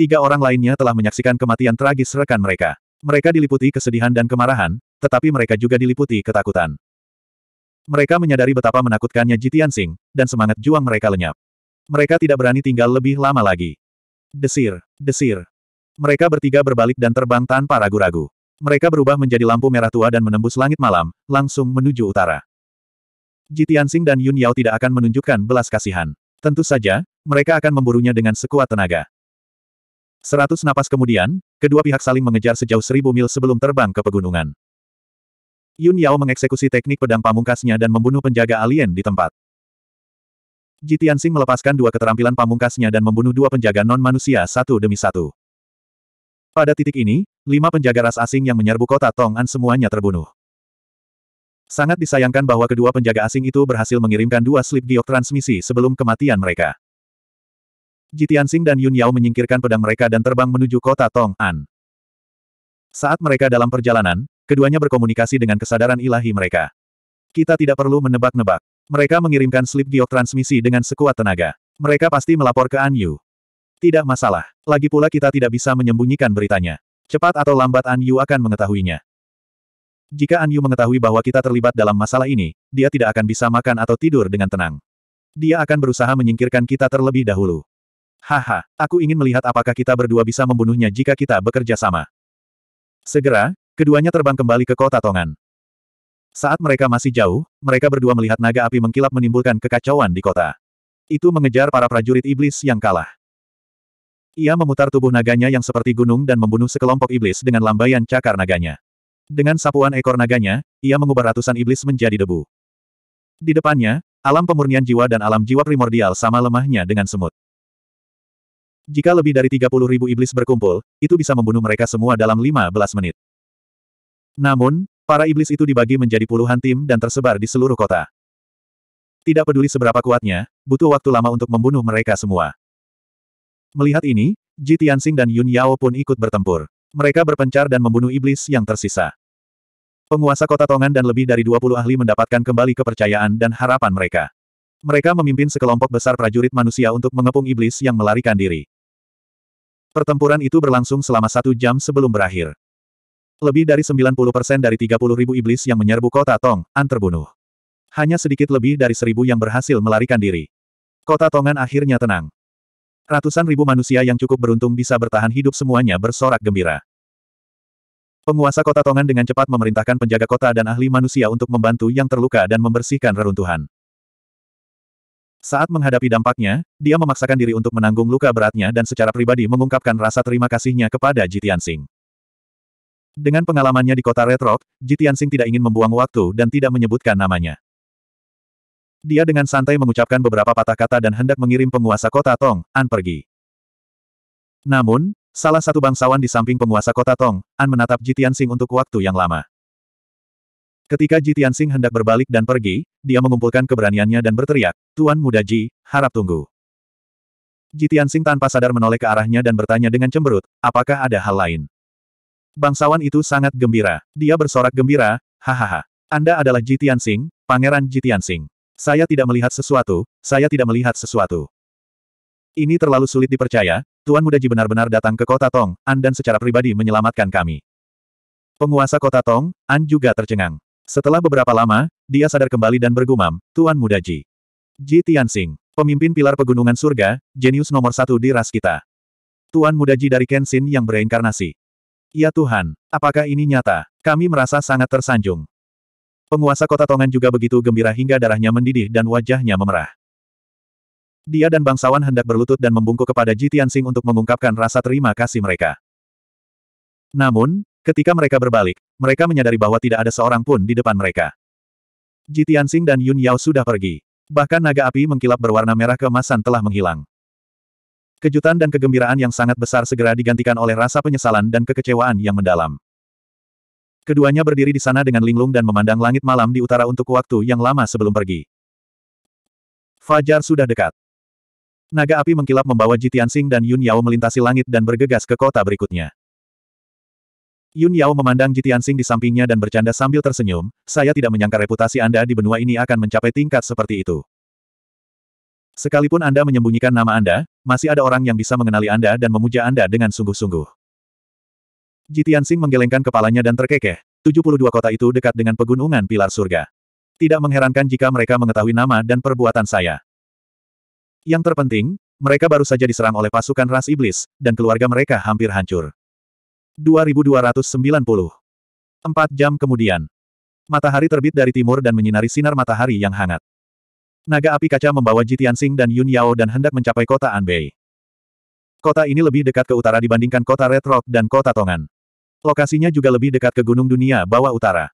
S1: Tiga orang lainnya telah menyaksikan kematian tragis rekan mereka. Mereka diliputi kesedihan dan kemarahan, tetapi mereka juga diliputi ketakutan. Mereka menyadari betapa menakutkannya Jitian Sing, dan semangat juang mereka lenyap. Mereka tidak berani tinggal lebih lama lagi. Desir, desir. Mereka bertiga berbalik dan terbang tanpa ragu-ragu. Mereka berubah menjadi lampu merah tua dan menembus langit malam, langsung menuju utara. Jitian Sing dan Yun Yao tidak akan menunjukkan belas kasihan. Tentu saja, mereka akan memburunya dengan sekuat tenaga. Seratus napas kemudian, kedua pihak saling mengejar sejauh seribu mil sebelum terbang ke pegunungan. Yun Yao mengeksekusi teknik pedang pamungkasnya dan membunuh penjaga alien di tempat. Ji Tianxing melepaskan dua keterampilan pamungkasnya dan membunuh dua penjaga non-manusia satu demi satu. Pada titik ini, lima penjaga ras asing yang menyerbu kota Tong'an semuanya terbunuh. Sangat disayangkan bahwa kedua penjaga asing itu berhasil mengirimkan dua slip giok transmisi sebelum kematian mereka. Ji Tianxing dan Yun Yao menyingkirkan pedang mereka dan terbang menuju kota Tong'an. Saat mereka dalam perjalanan, Keduanya berkomunikasi dengan kesadaran ilahi mereka. Kita tidak perlu menebak-nebak. Mereka mengirimkan slip giok transmisi dengan sekuat tenaga. Mereka pasti melapor ke An Yu. Tidak masalah. Lagi pula kita tidak bisa menyembunyikan beritanya. Cepat atau lambat An Yu akan mengetahuinya. Jika An Yu mengetahui bahwa kita terlibat dalam masalah ini, dia tidak akan bisa makan atau tidur dengan tenang. Dia akan berusaha menyingkirkan kita terlebih dahulu. Haha, aku ingin melihat apakah kita berdua bisa membunuhnya jika kita bekerja sama. Segera, Keduanya terbang kembali ke kota Tongan. Saat mereka masih jauh, mereka berdua melihat naga api mengkilap menimbulkan kekacauan di kota. Itu mengejar para prajurit iblis yang kalah. Ia memutar tubuh naganya yang seperti gunung dan membunuh sekelompok iblis dengan lambaian cakar naganya. Dengan sapuan ekor naganya, ia mengubah ratusan iblis menjadi debu. Di depannya, alam pemurnian jiwa dan alam jiwa primordial sama lemahnya dengan semut. Jika lebih dari 30.000 ribu iblis berkumpul, itu bisa membunuh mereka semua dalam 15 menit. Namun, para iblis itu dibagi menjadi puluhan tim dan tersebar di seluruh kota. Tidak peduli seberapa kuatnya, butuh waktu lama untuk membunuh mereka semua. Melihat ini, Ji Tianxing dan Yun Yao pun ikut bertempur. Mereka berpencar dan membunuh iblis yang tersisa. Penguasa kota Tongan dan lebih dari 20 ahli mendapatkan kembali kepercayaan dan harapan mereka. Mereka memimpin sekelompok besar prajurit manusia untuk mengepung iblis yang melarikan diri. Pertempuran itu berlangsung selama satu jam sebelum berakhir. Lebih dari 90% dari 30 ribu iblis yang menyerbu kota Tong, An terbunuh. Hanya sedikit lebih dari seribu yang berhasil melarikan diri. Kota Tongan akhirnya tenang. Ratusan ribu manusia yang cukup beruntung bisa bertahan hidup semuanya bersorak gembira. Penguasa kota Tongan dengan cepat memerintahkan penjaga kota dan ahli manusia untuk membantu yang terluka dan membersihkan reruntuhan. Saat menghadapi dampaknya, dia memaksakan diri untuk menanggung luka beratnya dan secara pribadi mengungkapkan rasa terima kasihnya kepada Jitian Singh. Dengan pengalamannya di kota Red Rock, Jitiansing tidak ingin membuang waktu dan tidak menyebutkan namanya. Dia dengan santai mengucapkan beberapa patah kata dan hendak mengirim penguasa kota Tong, An pergi. Namun, salah satu bangsawan di samping penguasa kota Tong, An menatap Jitiansing untuk waktu yang lama. Ketika Jitiansing hendak berbalik dan pergi, dia mengumpulkan keberaniannya dan berteriak, Tuan Muda Ji, harap tunggu. Jitiansing tanpa sadar menoleh ke arahnya dan bertanya dengan cemberut, apakah ada hal lain? Bangsawan itu sangat gembira. Dia bersorak gembira, hahaha. Anda adalah Jitian Tianxing, Pangeran Jitian Tianxing. Saya tidak melihat sesuatu, saya tidak melihat sesuatu. Ini terlalu sulit dipercaya, Tuan Muda Ji benar-benar datang ke kota Tong, An dan secara pribadi menyelamatkan kami. Penguasa kota Tong, An juga tercengang. Setelah beberapa lama, dia sadar kembali dan bergumam, Tuan Muda Ji. Ji Tianxing, pemimpin pilar pegunungan surga, jenius nomor satu di ras kita. Tuan Muda Ji dari Kenshin yang bereinkarnasi. Ya Tuhan, apakah ini nyata? Kami merasa sangat tersanjung. Penguasa kota Tongan juga begitu gembira hingga darahnya mendidih dan wajahnya memerah. Dia dan bangsawan hendak berlutut dan membungkuk kepada Ji Tianxing untuk mengungkapkan rasa terima kasih mereka. Namun, ketika mereka berbalik, mereka menyadari bahwa tidak ada seorang pun di depan mereka. Ji Tianxing dan Yun Yao sudah pergi. Bahkan naga api mengkilap berwarna merah keemasan telah menghilang. Kejutan dan kegembiraan yang sangat besar segera digantikan oleh rasa penyesalan dan kekecewaan yang mendalam. Keduanya berdiri di sana dengan linglung dan memandang langit malam di utara untuk waktu yang lama sebelum pergi. Fajar sudah dekat. Naga api mengkilap membawa Jitian Sing dan Yun Yao melintasi langit dan bergegas ke kota berikutnya. Yun Yao memandang Jitian Sing di sampingnya dan bercanda sambil tersenyum, saya tidak menyangka reputasi Anda di benua ini akan mencapai tingkat seperti itu. Sekalipun Anda menyembunyikan nama Anda, masih ada orang yang bisa mengenali Anda dan memuja Anda dengan sungguh-sungguh. Jitian Jitiansing menggelengkan kepalanya dan terkekeh. 72 kota itu dekat dengan pegunungan pilar surga. Tidak mengherankan jika mereka mengetahui nama dan perbuatan saya. Yang terpenting, mereka baru saja diserang oleh pasukan ras iblis, dan keluarga mereka hampir hancur. 2290 Empat jam kemudian. Matahari terbit dari timur dan menyinari sinar matahari yang hangat. Naga api kaca membawa Jitian Sing dan Yun Yao dan hendak mencapai kota Anbei. Kota ini lebih dekat ke utara dibandingkan kota Red Rock dan kota Tongan. Lokasinya juga lebih dekat ke gunung dunia bawah utara.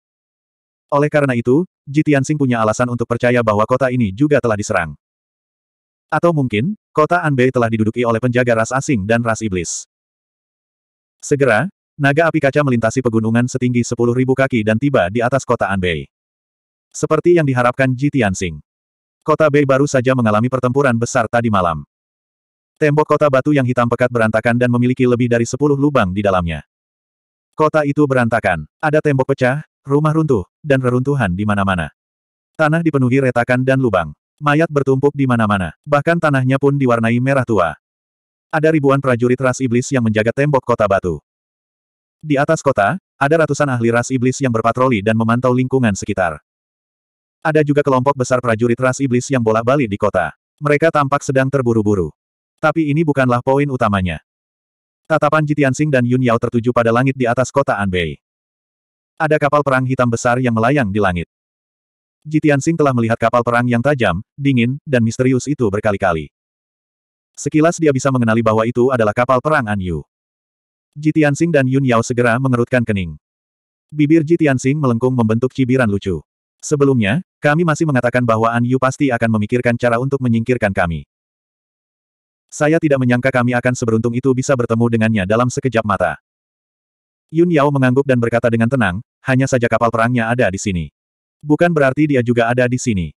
S1: Oleh karena itu, Jitian Sing punya alasan untuk percaya bahwa kota ini juga telah diserang. Atau mungkin, kota Anbei telah diduduki oleh penjaga ras asing dan ras iblis. Segera, naga api kaca melintasi pegunungan setinggi 10.000 kaki dan tiba di atas kota Anbei. Seperti yang diharapkan Ji Tianxing. Kota B baru saja mengalami pertempuran besar tadi malam. Tembok kota batu yang hitam pekat berantakan dan memiliki lebih dari sepuluh lubang di dalamnya. Kota itu berantakan. Ada tembok pecah, rumah runtuh, dan reruntuhan di mana-mana. Tanah dipenuhi retakan dan lubang. Mayat bertumpuk di mana-mana. Bahkan tanahnya pun diwarnai merah tua. Ada ribuan prajurit ras iblis yang menjaga tembok kota batu. Di atas kota, ada ratusan ahli ras iblis yang berpatroli dan memantau lingkungan sekitar. Ada juga kelompok besar prajurit ras iblis yang bolak-balik di kota. Mereka tampak sedang terburu-buru. Tapi ini bukanlah poin utamanya. Tatapan Jitiansing dan Yun Yao tertuju pada langit di atas kota Anbei. Ada kapal perang hitam besar yang melayang di langit. Jitiansing telah melihat kapal perang yang tajam, dingin, dan misterius itu berkali-kali. Sekilas dia bisa mengenali bahwa itu adalah kapal perang Anyu. Jitiansing dan Yun Yao segera mengerutkan kening. Bibir Jitiansing melengkung membentuk cibiran lucu. Sebelumnya, kami masih mengatakan bahwa An Yu pasti akan memikirkan cara untuk menyingkirkan kami. Saya tidak menyangka kami akan seberuntung itu bisa bertemu dengannya dalam sekejap mata. Yun Yao mengangguk dan berkata dengan tenang, hanya saja kapal perangnya ada di sini. Bukan berarti dia juga ada di sini.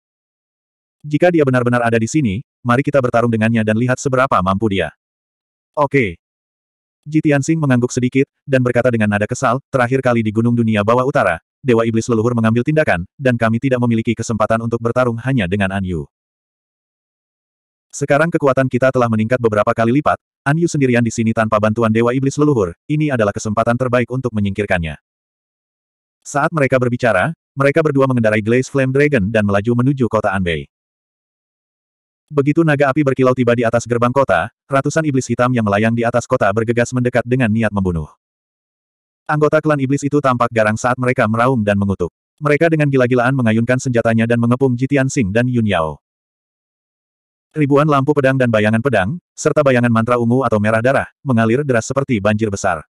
S1: Jika dia benar-benar ada di sini, mari kita bertarung dengannya dan lihat seberapa mampu dia. Oke. Jitian mengangguk sedikit, dan berkata dengan nada kesal, terakhir kali di Gunung Dunia Bawah Utara, Dewa Iblis Leluhur mengambil tindakan, dan kami tidak memiliki kesempatan untuk bertarung hanya dengan An Yu. Sekarang kekuatan kita telah meningkat beberapa kali lipat, An Yu sendirian di sini tanpa bantuan Dewa Iblis Leluhur, ini adalah kesempatan terbaik untuk menyingkirkannya. Saat mereka berbicara, mereka berdua mengendarai Glaze Flame Dragon dan melaju menuju kota Anbei. Begitu naga api berkilau tiba di atas gerbang kota, ratusan iblis hitam yang melayang di atas kota bergegas mendekat dengan niat membunuh. Anggota klan iblis itu tampak garang saat mereka meraung dan mengutuk. Mereka dengan gila-gilaan mengayunkan senjatanya dan mengepung Jitian Sing dan Yun Yao. Ribuan lampu pedang dan bayangan pedang, serta bayangan mantra ungu atau merah darah, mengalir deras seperti banjir besar.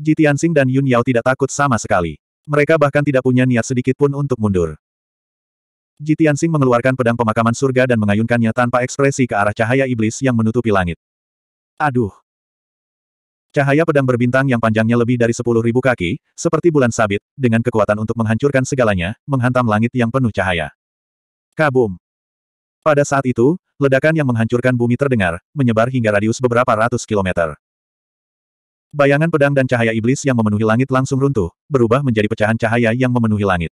S1: Jitian Sing dan Yun Yao tidak takut sama sekali. Mereka bahkan tidak punya niat sedikit pun untuk mundur. Jitian Sing mengeluarkan pedang pemakaman surga dan mengayunkannya tanpa ekspresi ke arah cahaya iblis yang menutupi langit. Aduh! Cahaya pedang berbintang yang panjangnya lebih dari sepuluh ribu kaki, seperti bulan sabit, dengan kekuatan untuk menghancurkan segalanya, menghantam langit yang penuh cahaya. Kabum! Pada saat itu, ledakan yang menghancurkan bumi terdengar, menyebar hingga radius beberapa ratus kilometer. Bayangan pedang dan cahaya iblis yang memenuhi langit langsung runtuh, berubah menjadi pecahan cahaya yang memenuhi langit.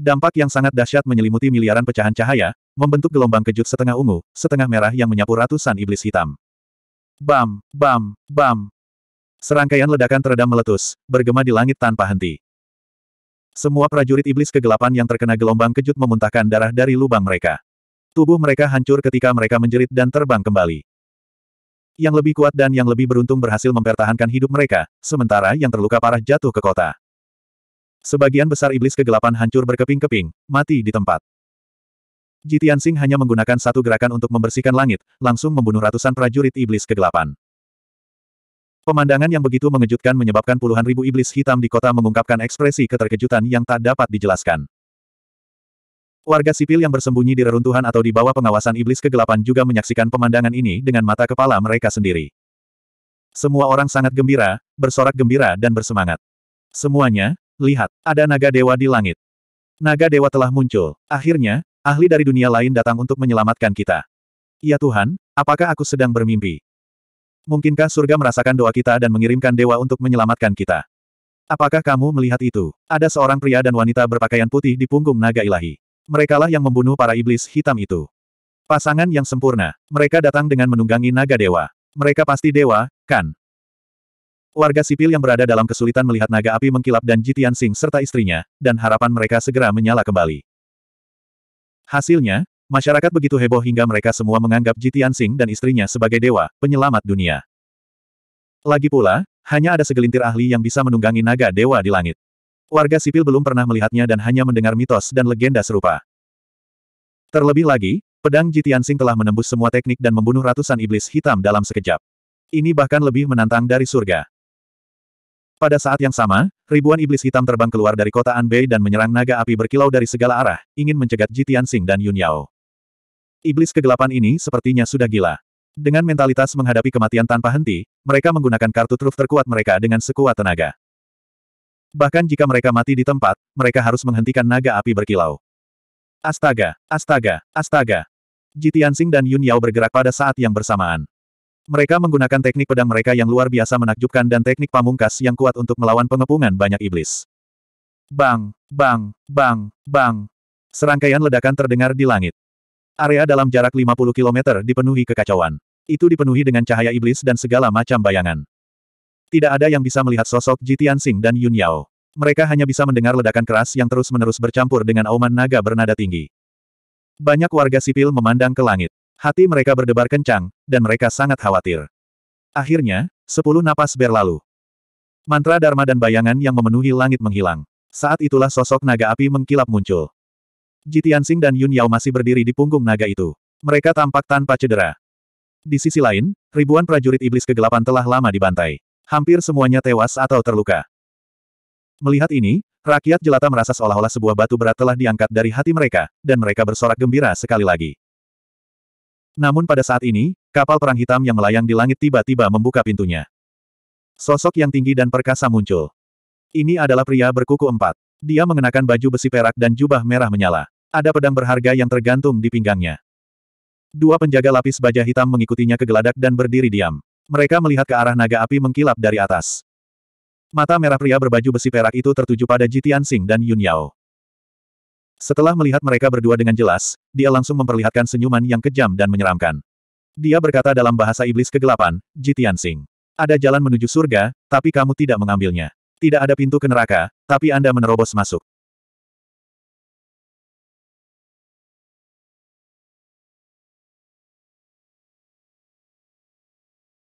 S1: Dampak yang sangat dahsyat menyelimuti miliaran pecahan cahaya, membentuk gelombang kejut setengah ungu, setengah merah yang menyapu ratusan iblis hitam. Bam, bam, bam. Serangkaian ledakan teredam meletus, bergema di langit tanpa henti. Semua prajurit iblis kegelapan yang terkena gelombang kejut memuntahkan darah dari lubang mereka. Tubuh mereka hancur ketika mereka menjerit dan terbang kembali. Yang lebih kuat dan yang lebih beruntung berhasil mempertahankan hidup mereka, sementara yang terluka parah jatuh ke kota. Sebagian besar iblis kegelapan hancur berkeping-keping, mati di tempat. Jitiansing hanya menggunakan satu gerakan untuk membersihkan langit, langsung membunuh ratusan prajurit iblis kegelapan. Pemandangan yang begitu mengejutkan menyebabkan puluhan ribu iblis hitam di kota mengungkapkan ekspresi keterkejutan yang tak dapat dijelaskan. Warga sipil yang bersembunyi di reruntuhan atau di bawah pengawasan iblis kegelapan juga menyaksikan pemandangan ini dengan mata kepala mereka sendiri. Semua orang sangat gembira, bersorak gembira dan bersemangat. Semuanya, lihat, ada naga dewa di langit. Naga dewa telah muncul. Akhirnya, ahli dari dunia lain datang untuk menyelamatkan kita. Ya Tuhan, apakah aku sedang bermimpi? Mungkinkah surga merasakan doa kita dan mengirimkan dewa untuk menyelamatkan kita? Apakah kamu melihat itu? Ada seorang pria dan wanita berpakaian putih di punggung naga ilahi. Merekalah yang membunuh para iblis hitam itu. Pasangan yang sempurna. Mereka datang dengan menunggangi naga dewa. Mereka pasti dewa, kan? Warga sipil yang berada dalam kesulitan melihat naga api mengkilap dan Jitian Sing serta istrinya, dan harapan mereka segera menyala kembali. Hasilnya, masyarakat begitu heboh hingga mereka semua menganggap Jitian Sing dan istrinya sebagai dewa, penyelamat dunia. Lagi pula, hanya ada segelintir ahli yang bisa menunggangi naga dewa di langit. Warga sipil belum pernah melihatnya dan hanya mendengar mitos dan legenda serupa. Terlebih lagi, pedang Jitian Sing telah menembus semua teknik dan membunuh ratusan iblis hitam dalam sekejap. Ini bahkan lebih menantang dari surga. Pada saat yang sama, ribuan iblis hitam terbang keluar dari kota Anbei dan menyerang naga api berkilau dari segala arah, ingin mencegat Jitian Sing dan Yun Yao. Iblis kegelapan ini sepertinya sudah gila. Dengan mentalitas menghadapi kematian tanpa henti, mereka menggunakan kartu truf terkuat mereka dengan sekuat tenaga. Bahkan jika mereka mati di tempat, mereka harus menghentikan naga api berkilau. Astaga, astaga, astaga. Jitian Sing dan Yun Yao bergerak pada saat yang bersamaan. Mereka menggunakan teknik pedang mereka yang luar biasa menakjubkan dan teknik pamungkas yang kuat untuk melawan pengepungan banyak iblis. Bang, bang, bang, bang. Serangkaian ledakan terdengar di langit. Area dalam jarak 50 km dipenuhi kekacauan. Itu dipenuhi dengan cahaya iblis dan segala macam bayangan. Tidak ada yang bisa melihat sosok Ji Tianxing dan Yun Yao. Mereka hanya bisa mendengar ledakan keras yang terus-menerus bercampur dengan auman naga bernada tinggi. Banyak warga sipil memandang ke langit. Hati mereka berdebar kencang, dan mereka sangat khawatir. Akhirnya, sepuluh napas berlalu. Mantra Dharma dan bayangan yang memenuhi langit menghilang. Saat itulah sosok naga api mengkilap muncul. Jitiansing dan Yun Yao masih berdiri di punggung naga itu. Mereka tampak tanpa cedera. Di sisi lain, ribuan prajurit iblis kegelapan telah lama dibantai. Hampir semuanya tewas atau terluka. Melihat ini, rakyat jelata merasa seolah-olah sebuah batu berat telah diangkat dari hati mereka, dan mereka bersorak gembira sekali lagi. Namun pada saat ini, kapal perang hitam yang melayang di langit tiba-tiba membuka pintunya. Sosok yang tinggi dan perkasa muncul. Ini adalah pria berkuku empat. Dia mengenakan baju besi perak dan jubah merah menyala. Ada pedang berharga yang tergantung di pinggangnya. Dua penjaga lapis baja hitam mengikutinya ke geladak dan berdiri diam. Mereka melihat ke arah naga api mengkilap dari atas. Mata merah pria berbaju besi perak itu tertuju pada Jitian Sing dan Yun Yao. Setelah melihat mereka berdua dengan jelas, dia langsung memperlihatkan senyuman yang kejam dan menyeramkan. Dia berkata dalam bahasa iblis kegelapan, Jitian Sing. Ada jalan menuju surga, tapi kamu tidak mengambilnya. Tidak ada pintu ke neraka, tapi Anda menerobos masuk.